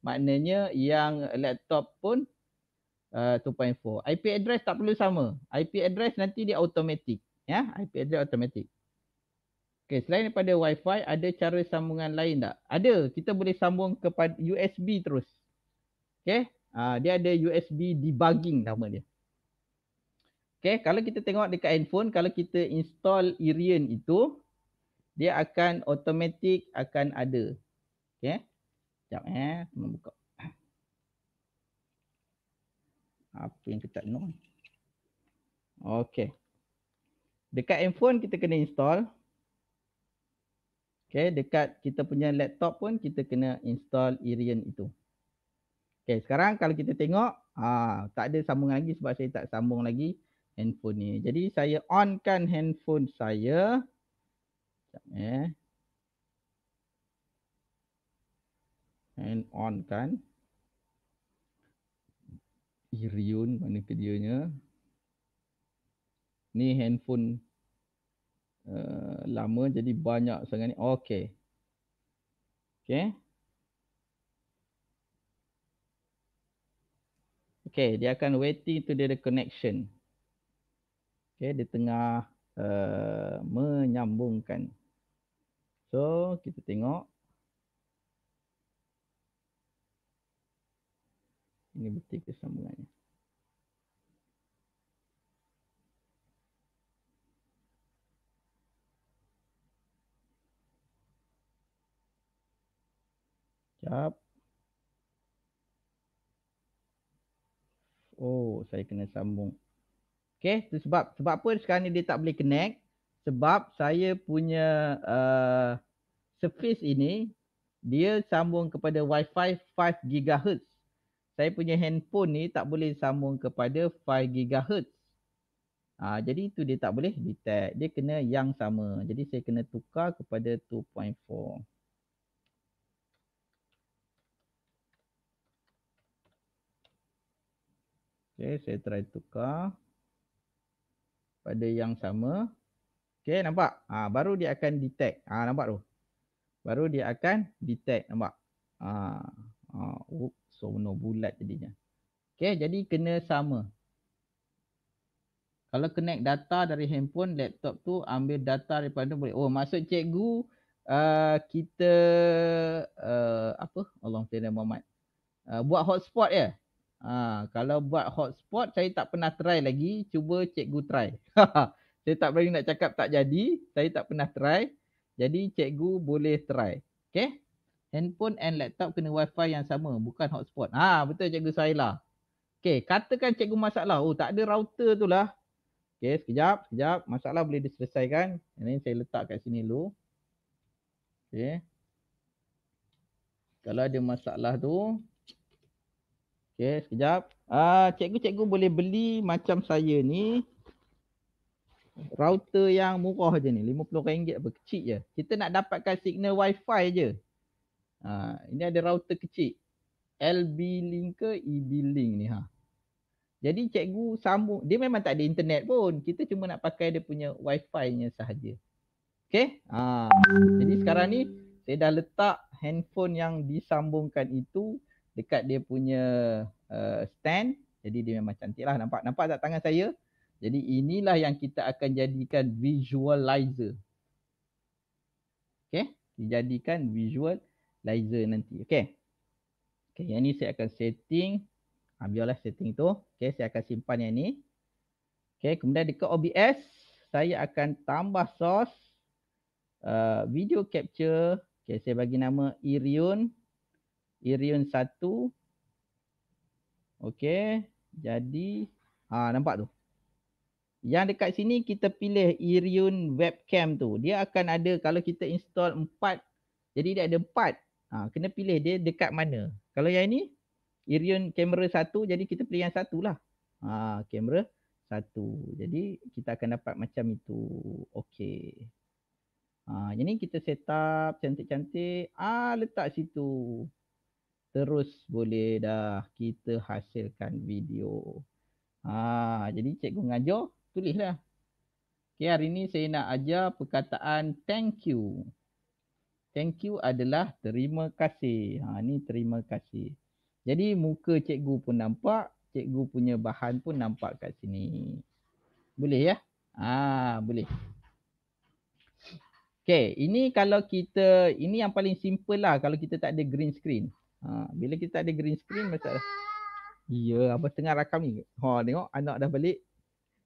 maknanya yang laptop pun uh, 2.4. IP address tak perlu sama. IP address nanti dia automatic. Ya, yeah? IP address automatic. Okay, selain daripada WiFi ada cara sambungan lain tak? Ada. Kita boleh sambung kepada USB terus. Okay. Uh, ah, dia ada USB debugging nama dia. Okay, kalau kita tengok dekat handphone, kalau kita install Irian itu, dia akan automatic akan ada. Okay. Sekejap eh, saya buka. Apa yang kita tak know? Okay. Dekat handphone kita kena install. Okay, dekat kita punya laptop pun kita kena install Irian itu. Okay, sekarang kalau kita tengok, ah, tak ada sambungan lagi sebab saya tak sambung lagi handphone ni. Jadi saya on kan handphone saya. Sekejap eh. And onkan. Iriun mana kerjanya. Ni handphone uh, lama jadi banyak sangat ni. Okay. Okay. Okay, dia akan waiting to the connection okay, di tengah uh, menyambungkan. So kita tengok. Ini bukti kesambungannya. Sekejap. Oh, saya kena sambung. Okay, sebab sebab apa sekarang ni dia tak boleh connect? Sebab saya punya uh, surface ini dia sambung kepada WiFi 5 gigahertz. Saya punya handphone ni tak boleh sambung kepada 5 gigahertz. uh, jadi itu dia tak boleh detect. Dia kena yang sama. Jadi saya kena tukar kepada 2.4. Okay, saya try tukar pada yang sama. Okey, nampak? Ha, baru dia akan detect. Ha, nampak tu? Baru dia akan detect. Nampak? Ha, ha, oh, so no bulat jadinya. Okey, jadi kena sama. Kalau connect data dari handphone, laptop tu ambil data daripada tu boleh. Oh, maksud cikgu uh, kita uh, apa? Allah SWT Uh, buat hotspot ya? Ha, kalau buat hotspot saya tak pernah try lagi, cuba cikgu try. saya tak berani nak cakap tak jadi, saya tak pernah try. Jadi cikgu boleh try. Okay. Handphone and laptop kena wifi yang sama, bukan hotspot. Ha, betul cikgu lah. Okay, katakan cikgu masalah. Oh, tak ada router tu lah. Okay, sekejap, sekejap. Masalah boleh diselesaikan. Ini saya letak kat sini dulu. Okay. Kalau ada masalah tu, Okey, sekejap. Ah, uh, cikgu-cikgu boleh beli macam saya ni router yang murah je ni, RM50 apa kecil je. Kita nak dapatkan signal WiFi fi je. Ha, ini ada router kecil. LB Link ke EB Link ni ha. Jadi cikgu sambung, dia memang tak ada internet pun. Kita cuma nak pakai dia punya WiFi nya sahaja. Okey? Ha, jadi sekarang ni saya dah letak handphone yang disambungkan itu dekat dia punya uh, stand jadi dia memang cantik lah nampak nampak tak tangan saya jadi inilah yang kita akan jadikan visualizer okay dijadikan visualizer nanti okay okay yang ni saya akan setting ambillah ah, setting tu okay saya akan simpan yang ni okay kemudian dekat OBS saya akan tambah source uh, video capture okay saya bagi nama Irion Irion 1. Okey. Jadi ha nampak tu. Yang dekat sini kita pilih Irion webcam tu. Dia akan ada kalau kita install 4. Jadi dia ada 4. Ha, kena pilih dia dekat mana. Kalau yang ini Irion kamera satu jadi kita pilih yang satu lah. Ha, kamera satu. Jadi kita akan dapat macam itu. Okey. Ha, yang ini kita set up cantik-cantik. Ah letak situ terus boleh dah kita hasilkan video. Ha, jadi cikgu mengajar, tulislah. Okay, hari ini saya nak ajar perkataan thank you. Thank you adalah terima kasih. Ha, ni terima kasih. Jadi muka cikgu pun nampak, cikgu punya bahan pun nampak kat sini. Boleh ya? Ha, boleh. Okay, ini kalau kita, ini yang paling simple lah kalau kita tak ada green screen. Ha, bila kita ada green screen macam ah. Ya, apa tengah rakam ni. Ha, tengok anak dah balik.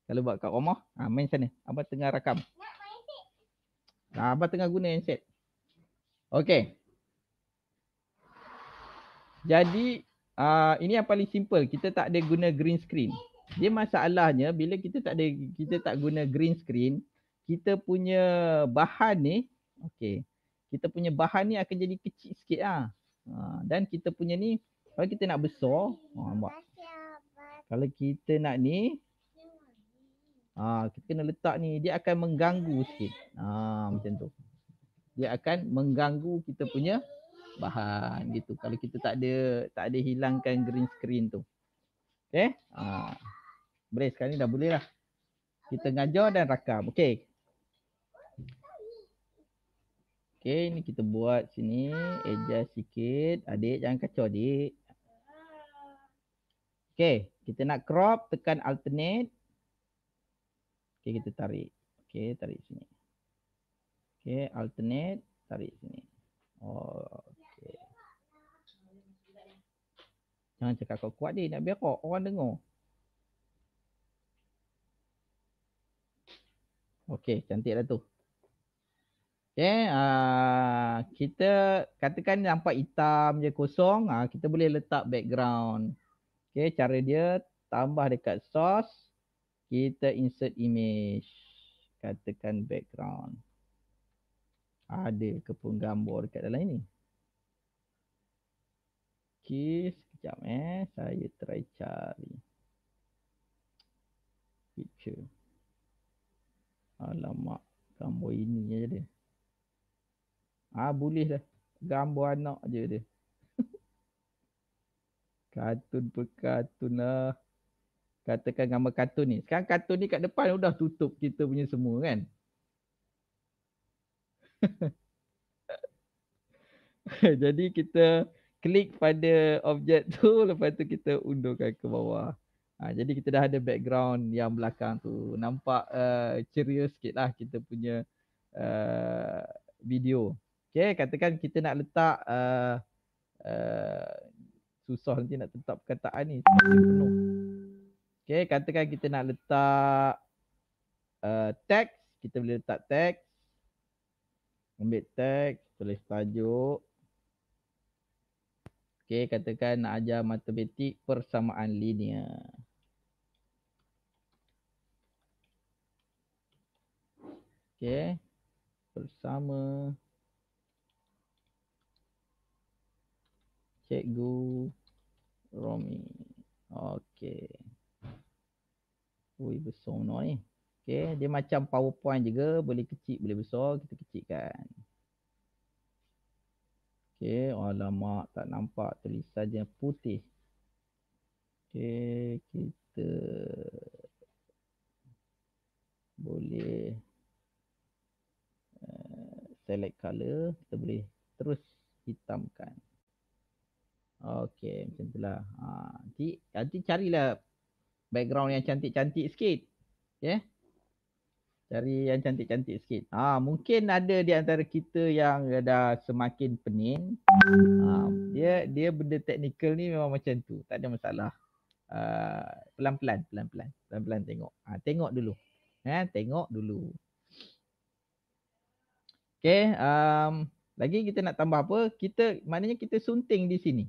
Kalau buat kat rumah, ha, main sana. Apa tengah rakam. Nak main set. Ha, tengah guna handset. Okay. Jadi, uh, ini yang paling simple. Kita tak ada guna green screen. Dia masalahnya bila kita tak ada kita tak guna green screen, kita punya bahan ni, okay. Kita punya bahan ni akan jadi kecil sikit Ha. Ha, dan kita punya ni kalau kita nak besar, ha, nampak. Kalau kita nak ni ha, kita kena letak ni dia akan mengganggu sikit. Ha, macam tu. Dia akan mengganggu kita punya bahan gitu kalau kita tak ada tak ada hilangkan green screen tu. okay eh? Ha. Beres ni dah boleh lah. Kita ngajar dan rakam. okay Okey, ni kita buat sini adjust sikit. Adik jangan kacau adik. Okey, kita nak crop tekan alternate. Okey, kita tarik. Okey, tarik sini. Okey, alternate, tarik sini. Oh, okey. Jangan cakap kau kuat dia, nak biar kau orang dengar. Okey, cantiklah tu. Okay, uh, ah, kita katakan nampak hitam je kosong, uh, kita boleh letak background. Okay, cara dia tambah dekat source, kita insert image. Katakan background. Ada kepung gambar dekat dalam ini. Okay, sekejap eh. Saya try cari. Picture. Alamak, gambar ini je dia. Ah ha, boleh lah. Gambar anak je dia. kartun per kartun lah. Katakan gambar kartun ni. Sekarang kartun ni kat depan udah tutup kita punya semua kan. Jadi kita klik pada objek tu lepas tu kita undurkan ke bawah. Ha, jadi kita dah ada background yang belakang tu. Nampak uh, ceria sikit lah kita punya uh, video. Okay, katakan kita nak letak uh, uh, susah nanti nak tetap perkataan ni penuh. Okay, katakan kita nak letak uh, teks. Kita boleh letak teks. Ambil teks, tulis tajuk. Okay, katakan nak ajar matematik persamaan linear. Okay, persamaan Cikgu Romi. Okey. Ui besar no ni. Okey, dia macam PowerPoint juga, boleh kecil, boleh besar, kita kecilkan. Okey, alamak tak nampak tulisan dia putih. Okey, kita boleh uh, select color, kita boleh terus hitamkan. Okay macam itulah. Ha, nanti, nanti carilah background yang cantik-cantik sikit. Okay. Ya. Cari yang cantik-cantik sikit. Ha, mungkin ada di antara kita yang dah semakin pening. Ha, dia dia benda teknikal ni memang macam tu. Tak ada masalah. Uh, pelan-pelan, pelan-pelan. Pelan-pelan tengok. Ha, tengok dulu. Ha, tengok dulu. Okay. Um, lagi kita nak tambah apa? Kita, maknanya kita sunting di sini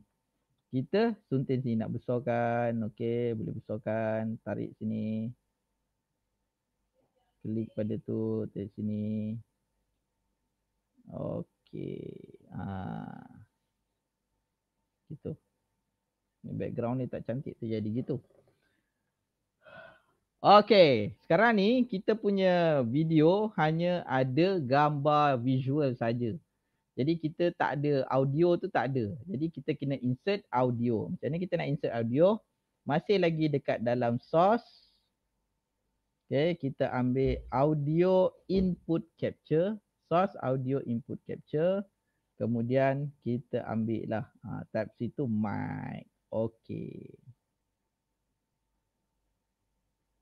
kita suntin sini nak besarkan okey boleh besarkan tarik sini klik pada tu tarik sini okey ah gitu ni background ni tak cantik jadi gitu Okay, sekarang ni kita punya video hanya ada gambar visual saja. Jadi kita tak ada audio tu tak ada. Jadi kita kena insert audio. Macam mana kita nak insert audio? Masih lagi dekat dalam source. Okay, kita ambil audio input capture. Source audio input capture. Kemudian kita ambil lah. Ha, type situ mic. Okay.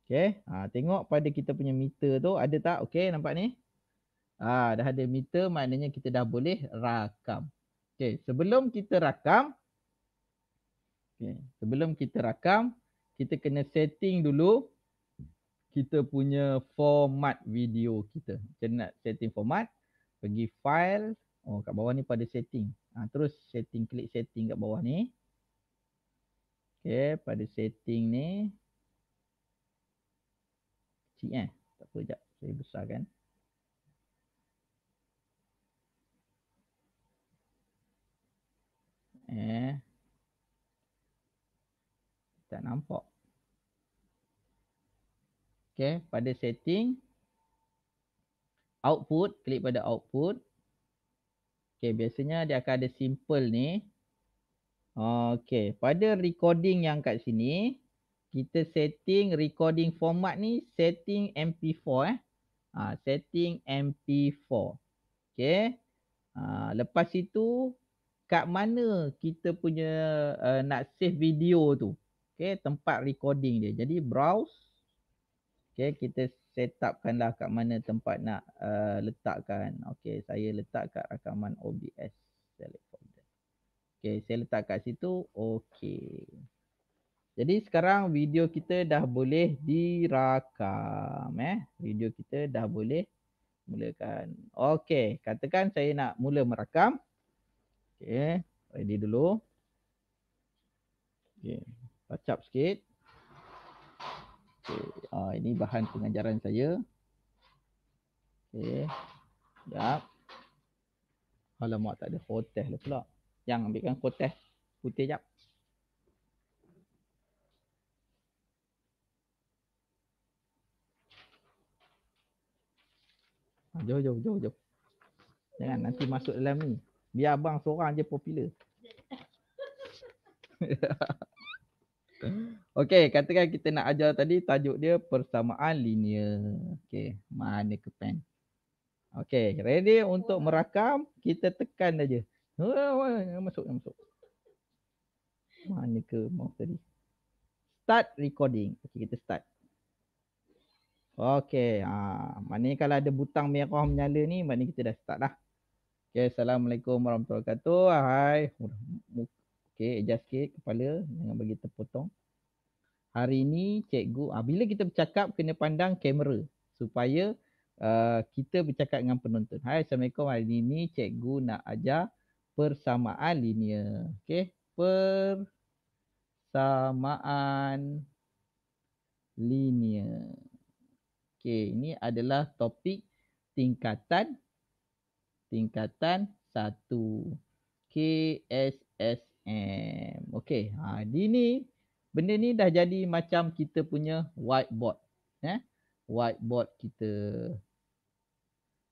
Okay, ha, tengok pada kita punya meter tu ada tak? Okay, nampak ni? Ah, dah ada meter maknanya kita dah boleh rakam. Okey, sebelum kita rakam okay, sebelum kita rakam, kita kena setting dulu kita punya format video kita. Kita nak setting format, pergi file, oh kat bawah ni pada setting. Ah, terus setting klik setting kat bawah ni. Okey, pada setting ni. Cik kan? eh. Tak apa jap, saya besarkan. Eh. Tak nampak. Okey, pada setting output, klik pada output. Okey, biasanya dia akan ada simple ni. Okey, pada recording yang kat sini, kita setting recording format ni setting MP4 eh. Ha, setting MP4. Okey. Ha, lepas itu kat mana kita punya uh, nak save video tu. Okay, tempat recording dia. Jadi browse. Okay, kita set upkanlah kat mana tempat nak uh, letakkan. Okay, saya letak kat rakaman OBS. Okay, saya letak kat situ. Okay. Jadi sekarang video kita dah boleh dirakam eh. Video kita dah boleh mulakan. Okey, katakan saya nak mula merakam. Okay. Ready dulu. Okay. Touch up sikit. Okay. Ah, ini bahan pengajaran saya. Okay. Sekejap. Alamak tak ada hotel lah pula. Yang ambilkan hotel. Putih sekejap. Jauh, jauh, jauh, jauh. Jangan nanti masuk dalam ni. Biar abang seorang je popular. Okey, katakan kita nak ajar tadi tajuk dia persamaan linear. Okey, mana ke pen? Okey, ready untuk merakam, kita tekan aja. masuk, masuk. Mana ke mouse tadi? Start recording. Okey, kita start. Okey, ha, maknanya kalau ada butang merah menyala ni, maknanya kita dah start dah. Okay, Assalamualaikum warahmatullahi wabarakatuh. Hai. Okay, adjust sikit kepala. Jangan bagi terpotong. Hari ini cikgu, ah, bila kita bercakap kena pandang kamera supaya uh, kita bercakap dengan penonton. Hai, Assalamualaikum. Hari ini cikgu nak ajar persamaan linear. Okay, persamaan linear. Okay, ini adalah topik tingkatan tingkatan 1 KSSM. Okey, ha di ni benda ni dah jadi macam kita punya whiteboard, eh. Whiteboard kita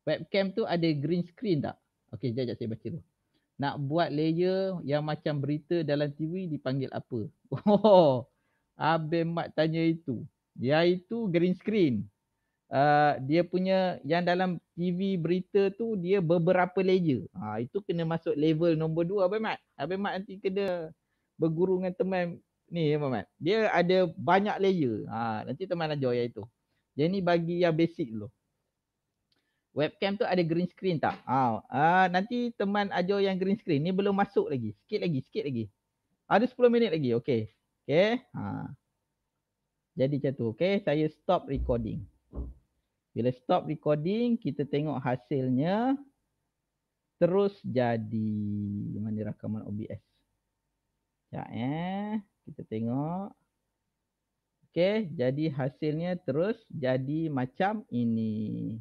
webcam tu ada green screen tak? Okey, jap saya baca tu. Nak buat layer yang macam berita dalam TV dipanggil apa? Oh, Abang Mat tanya itu. Iaitu green screen uh, dia punya yang dalam TV berita tu dia beberapa layer. Ha, itu kena masuk level nombor dua Abang Mat. Abang Mat nanti kena berguru dengan teman ni Abang Mat. Dia ada banyak layer. Ha, nanti teman ajar yang itu. Jadi ni bagi yang basic dulu. Webcam tu ada green screen tak? Ah, uh, nanti teman ajar yang green screen. Ni belum masuk lagi. Sikit lagi, sikit lagi. Ada 10 minit lagi. Okay. Okay. Ha. Jadi macam tu. Okay. Saya stop recording. Bila stop recording, kita tengok hasilnya terus jadi mana rakaman OBS. Ya eh, kita tengok. Okey, jadi hasilnya terus jadi macam ini.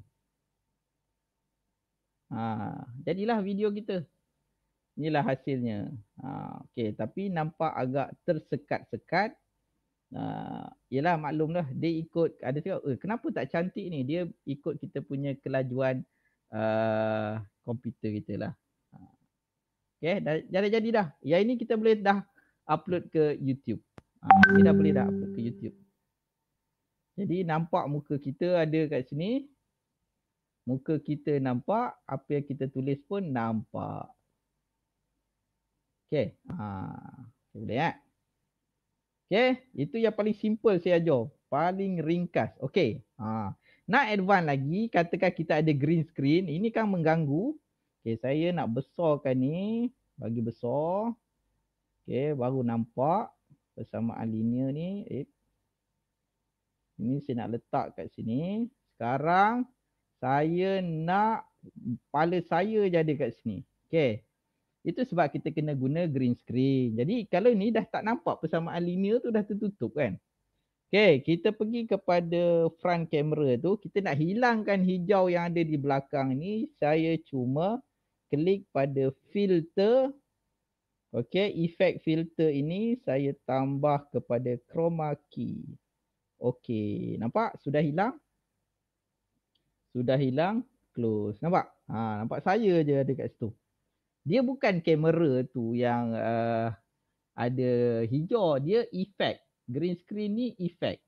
Ha, jadilah video kita. Inilah hasilnya. Ha, okey, tapi nampak agak tersekat-sekat uh, yelah maklum lah dia ikut ada cakap eh, kenapa tak cantik ni dia ikut kita punya kelajuan uh, komputer kita lah ah, Okay, dah jadi-jadi dah. Yang ini kita boleh dah upload ke YouTube. Ha, kita dah boleh dah upload ke YouTube. Jadi nampak muka kita ada kat sini. Muka kita nampak. Apa yang kita tulis pun nampak. Okay. Ha, boleh tak? Eh? Ya? Okay, itu yang paling simple saya ajar. Paling ringkas. Okay. Ha. Nak advance lagi, katakan kita ada green screen. Ini kan mengganggu. Okay, saya nak besarkan ni. Bagi besar. Okay, baru nampak. Persamaan linear ni. Eh. Ini saya nak letak kat sini. Sekarang, saya nak kepala saya jadi ada kat sini. Okay. Itu sebab kita kena guna green screen. Jadi kalau ni dah tak nampak persamaan linear tu dah tertutup kan. Okay kita pergi kepada front camera tu. Kita nak hilangkan hijau yang ada di belakang ni. Saya cuma klik pada filter. Okay efek filter ini saya tambah kepada chroma key. Okay nampak sudah hilang? Sudah hilang close. Nampak? Ha, nampak saya je ada kat situ dia bukan kamera tu yang uh, ada hijau dia efek green screen ni efek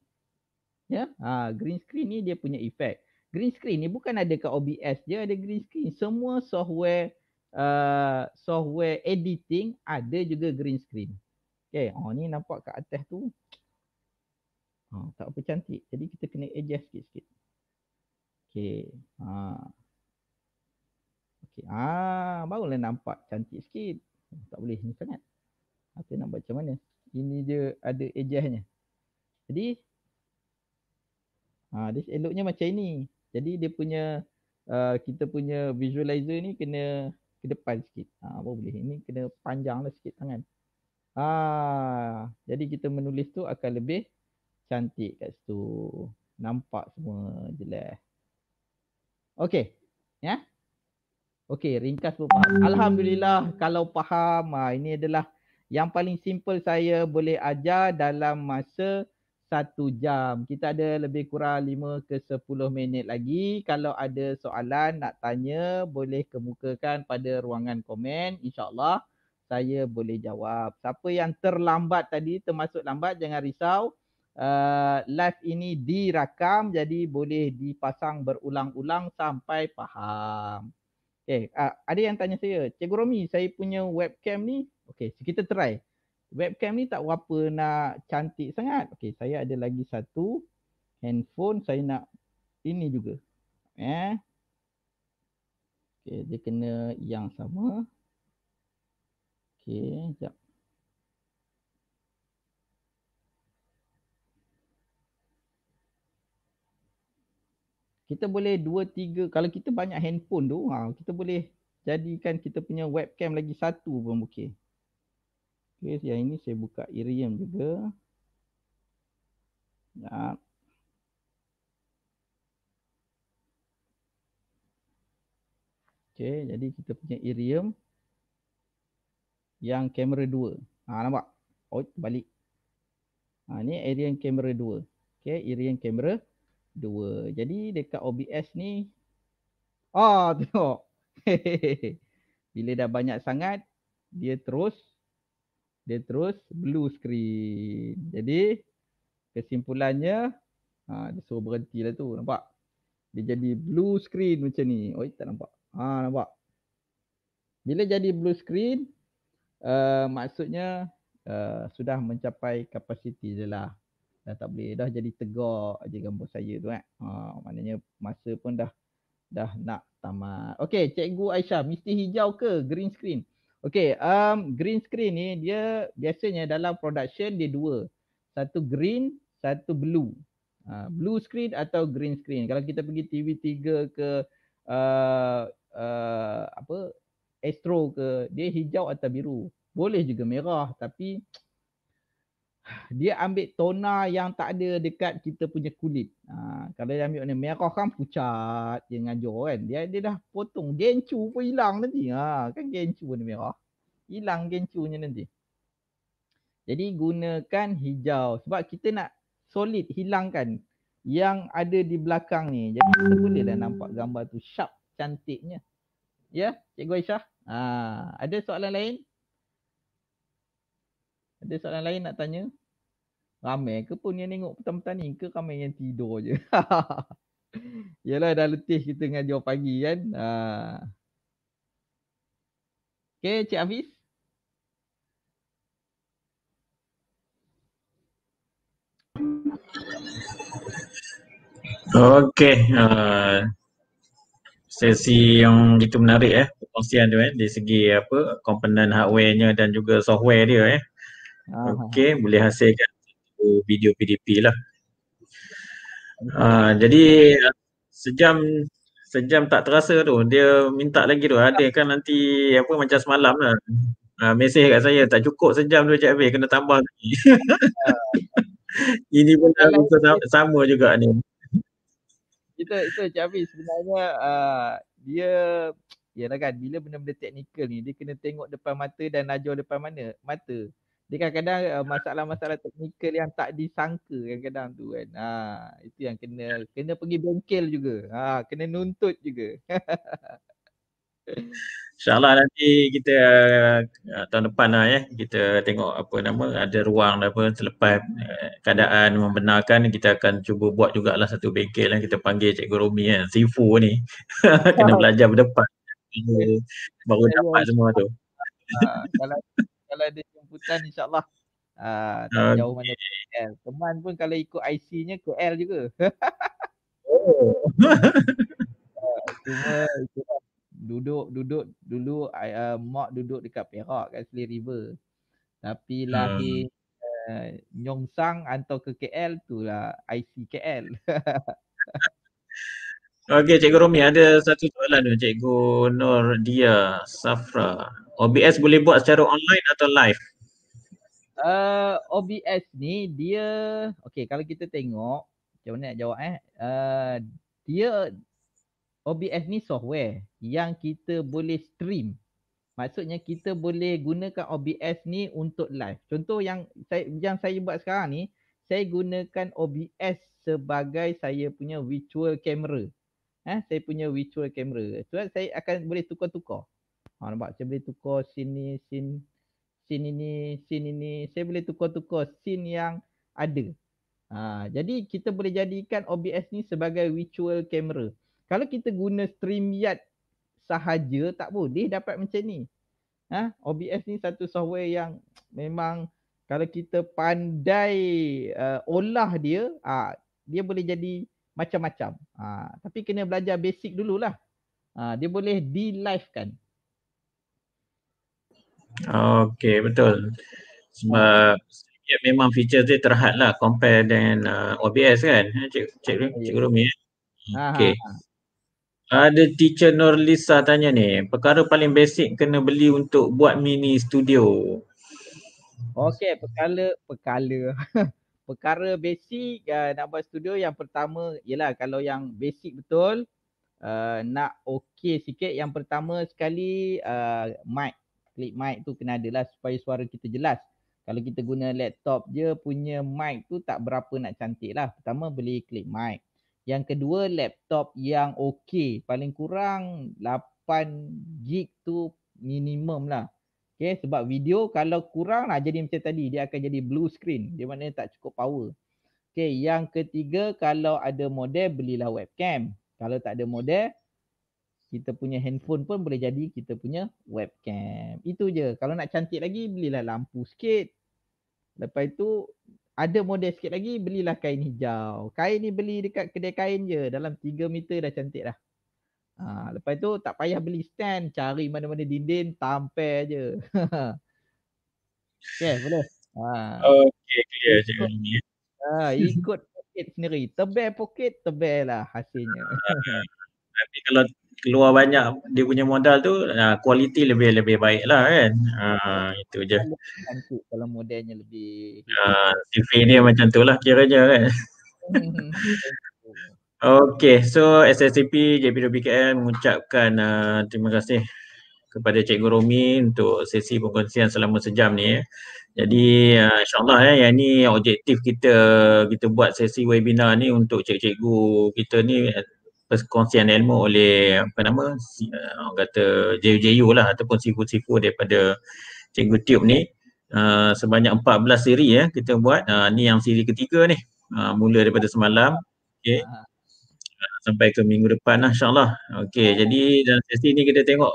ya yeah? ha, green screen ni dia punya efek green screen ni bukan ada kat OBS je ada green screen semua software uh, software editing ada juga green screen Okay, oh ni nampak kat atas tu oh, tak apa cantik jadi kita kena adjust sikit-sikit okey ha Okey. Ah, baru lah nampak cantik sikit. Tak boleh ni sangat. Apa nak buat macam mana? Ini dia ada ejahnya. Jadi ah, dia eloknya macam ini. Jadi dia punya uh, kita punya visualizer ni kena ke depan sikit. Ah, apa boleh ini kena panjanglah sikit tangan. Ah, jadi kita menulis tu akan lebih cantik kat situ. Nampak semua jelas. Okey. Ya. Yeah? Okey, ringkas pun faham. Alhamdulillah kalau faham, ah, ini adalah yang paling simple saya boleh ajar dalam masa satu jam. Kita ada lebih kurang lima ke sepuluh minit lagi. Kalau ada soalan nak tanya, boleh kemukakan pada ruangan komen. InsyaAllah saya boleh jawab. Siapa yang terlambat tadi, termasuk lambat, jangan risau. Uh, live ini dirakam jadi boleh dipasang berulang-ulang sampai faham. Okay, uh, eh, ah, ada yang tanya saya, Cikgu Romi, saya punya webcam ni, okay, so kita try. Webcam ni tak berapa nak cantik sangat. Okay, saya ada lagi satu handphone, saya nak ini juga. Eh. Okay, dia kena yang sama. Okay, sekejap. kita boleh dua tiga kalau kita banyak handphone tu ha, kita boleh jadikan kita punya webcam lagi satu pun okey. Okey, yang ini saya buka Iridium juga. Ya. Okey, jadi kita punya Iridium yang kamera dua. Ha, nampak? Oh, balik. Ha, ni Iridium kamera dua. Okay, Iridium kamera dua. Jadi dekat OBS ni ah tengok. Bila dah banyak sangat dia terus dia terus blue screen. Jadi kesimpulannya ha, dia suruh berhenti lah tu nampak. Dia jadi blue screen macam ni. Oi tak nampak. Ha nampak. Bila jadi blue screen uh, maksudnya uh, sudah mencapai kapasiti je lah dah tak boleh dah jadi tegak aje gambar saya tu kan. Ha maknanya masa pun dah dah nak tamat. Okey, cikgu Aisyah mesti hijau ke green screen? Okey, um green screen ni dia biasanya dalam production dia dua. Satu green, satu blue. Ha, blue screen atau green screen. Kalau kita pergi TV3 ke uh, uh, apa Astro ke, dia hijau atau biru. Boleh juga merah tapi dia ambil tona yang tak ada dekat kita punya kulit. Ha, kalau dia ambil ni. merah kan pucat dia nganjur kan. Dia dia dah potong. Gencu pun hilang nanti. Ha, kan gencu warna merah. Hilang gencunya nanti. Jadi gunakan hijau. Sebab kita nak solid hilangkan yang ada di belakang ni. Jadi kita boleh dah nampak gambar tu sharp cantiknya. Ya, Cikgu Aisyah. Ha, ada soalan lain? Ada soalan lain nak tanya? Ramai ke pun yang tengok petang-petang ni ke ramai yang tidur je? Yalah dah letih kita dengan jawab pagi kan? Ha. Okay, Cik Hafiz. Okay. Uh, ha. sesi yang gitu menarik eh. Kongsian tu eh. Dari segi apa, komponen hardware-nya dan juga software dia eh. Okey, boleh hasilkan video PDP lah. Uh, jadi sejam sejam tak terasa tu. Dia minta lagi tu. Ada kan nanti apa macam semalam lah. Ha, uh, mesej kat saya tak cukup sejam tu Cik Abis kena tambah lagi. Ini pun sama, sama juga ni. Itu, itu Cik Abis sebenarnya uh, dia ya lah kan bila benda-benda teknikal ni dia kena tengok depan mata dan najor depan mana mata dia kadang-kadang eh, masalah-masalah teknikal yang tak disangka kadang-kadang tu kan. Ha, itu yang kena kena pergi bengkel juga. Ha, kena nuntut juga. InsyaAllah nanti kita uh, tahun depan lah ya kita tengok apa nama ada ruang dan apa selepas uh, keadaan membenarkan kita akan cuba buat jugalah satu bengkel lah kita panggil Cikgu Romi kan Sifu ni kena belajar berdepan baru dapat semua tu. Ha, kalau kalau ada jemputan insyaallah ah uh, jauh mana KL. teman pun kalau ikut IC-nya KL juga oh. Ah, cuma duduk duduk dulu uh, mak duduk dekat Perak kat Sri River tapi hmm. lagi uh, eh, Nyongsang atau ke KL tu lah IC KL Okey, Cikgu Romi ada satu soalan tu Cikgu Nur Dia Safra. OBS boleh buat secara online atau live? Uh, OBS ni dia okey kalau kita tengok macam mana nak jawab eh uh, dia OBS ni software yang kita boleh stream. Maksudnya kita boleh gunakan OBS ni untuk live. Contoh yang saya yang saya buat sekarang ni saya gunakan OBS sebagai saya punya virtual camera eh, saya punya virtual camera. Tu kan saya akan boleh tukar-tukar. Ha nampak saya boleh tukar sini-sin, sini-ni, sini-ni. Saya boleh tukar-tukar scene yang ada. Ha, jadi kita boleh jadikan OBS ni sebagai virtual camera. Kalau kita guna StreamYard sahaja tak boleh dapat macam ni. Ha, OBS ni satu software yang memang kalau kita pandai uh, olah dia, uh, dia boleh jadi macam-macam. Ha, tapi kena belajar basic dululah. Ha, dia boleh di-live-kan. Okay, betul. Sebab ya, memang feature dia terhad lah compare dengan uh, OBS kan, Cik, ha, Cik, Cik Rumi. Ya? Eh? Ha, ha, okay. Ada teacher Nur Lisa tanya ni, perkara paling basic kena beli untuk buat mini studio. Okay, perkala, perkala. perkara basic uh, nak buat studio yang pertama ialah kalau yang basic betul uh, nak okey sikit yang pertama sekali uh, mic klik mic tu kena ada lah supaya suara kita jelas kalau kita guna laptop je punya mic tu tak berapa nak cantik lah pertama beli klik mic yang kedua laptop yang okey paling kurang 8 gig tu minimum lah Okay, sebab video kalau kurang lah jadi macam tadi dia akan jadi blue screen. Dia maknanya tak cukup power. Okay, yang ketiga kalau ada model belilah webcam. Kalau tak ada model kita punya handphone pun boleh jadi kita punya webcam. Itu je. Kalau nak cantik lagi belilah lampu sikit. Lepas itu ada model sikit lagi belilah kain hijau. Kain ni beli dekat kedai kain je. Dalam 3 meter dah cantik dah. Ha, lepas tu tak payah beli stand, cari mana-mana dinding, tampar aje. okay, boleh. Ha. Okay, clear je Ha, ikut poket sendiri. Tebal poket, tebal lah hasilnya. Tapi kalau keluar banyak dia punya modal tu, ha, kualiti uh, lebih-lebih baik lah kan. Ha, itu je. Nanti kalau modelnya lebih... Ha, CV dia macam tu lah kiranya kan. Hmm. Okey, so SSCP jp mengucapkan uh, terima kasih kepada Cikgu Romi untuk sesi perkongsian selama sejam ni. Eh. Jadi uh, insyaAllah eh, yang ni objektif kita kita buat sesi webinar ni untuk cikgu-cikgu kita ni eh, perkongsian ilmu oleh apa nama uh, orang kata JUJU lah ataupun sifu-sifu daripada cikgu Tube ni uh, sebanyak 14 siri ya eh, kita buat uh, ni yang siri ketiga ni uh, mula daripada semalam okay. Ah sampai ke minggu depan lah insyaAllah. Okey jadi dalam sesi ni kita tengok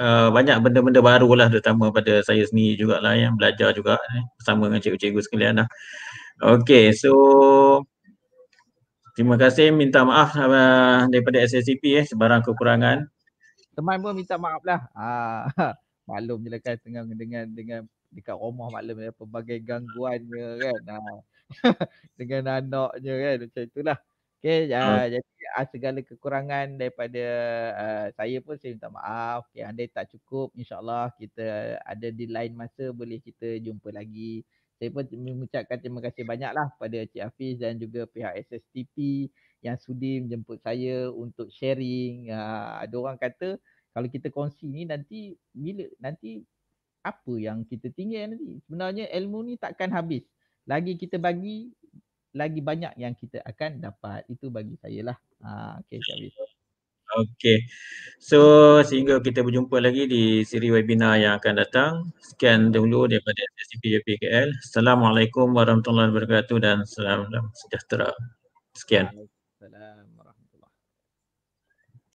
uh, banyak benda-benda baru lah terutama pada saya sendiri jugalah yang belajar juga eh, bersama dengan cikgu-cikgu sekalian lah. Okey so terima kasih minta maaf uh, daripada SSCP eh sebarang kekurangan. Teman pun minta maaf lah. Ah, maklum je lah kan dengan, dengan, dengan dekat rumah maklum ya, pelbagai gangguannya kan. Ah. dengan anaknya kan macam itulah. Okay, uh, ah. hmm. jadi uh, segala kekurangan daripada uh, saya pun saya minta maaf. Okay, anda tak cukup. InsyaAllah kita ada di lain masa boleh kita jumpa lagi. Saya pun mengucapkan terima kasih banyaklah pada Cik Hafiz dan juga pihak SSTP yang sudi menjemput saya untuk sharing. Uh, ada orang kata kalau kita kongsi ni nanti bila nanti apa yang kita tinggal nanti. Sebenarnya ilmu ni takkan habis. Lagi kita bagi, lagi banyak yang kita akan dapat. Itu bagi saya lah. Ah, okay, Syafiq. Okay. So, sehingga kita berjumpa lagi di siri webinar yang akan datang. Sekian dulu daripada SCP JPKL. Assalamualaikum warahmatullahi wabarakatuh dan salam sejahtera. Sekian.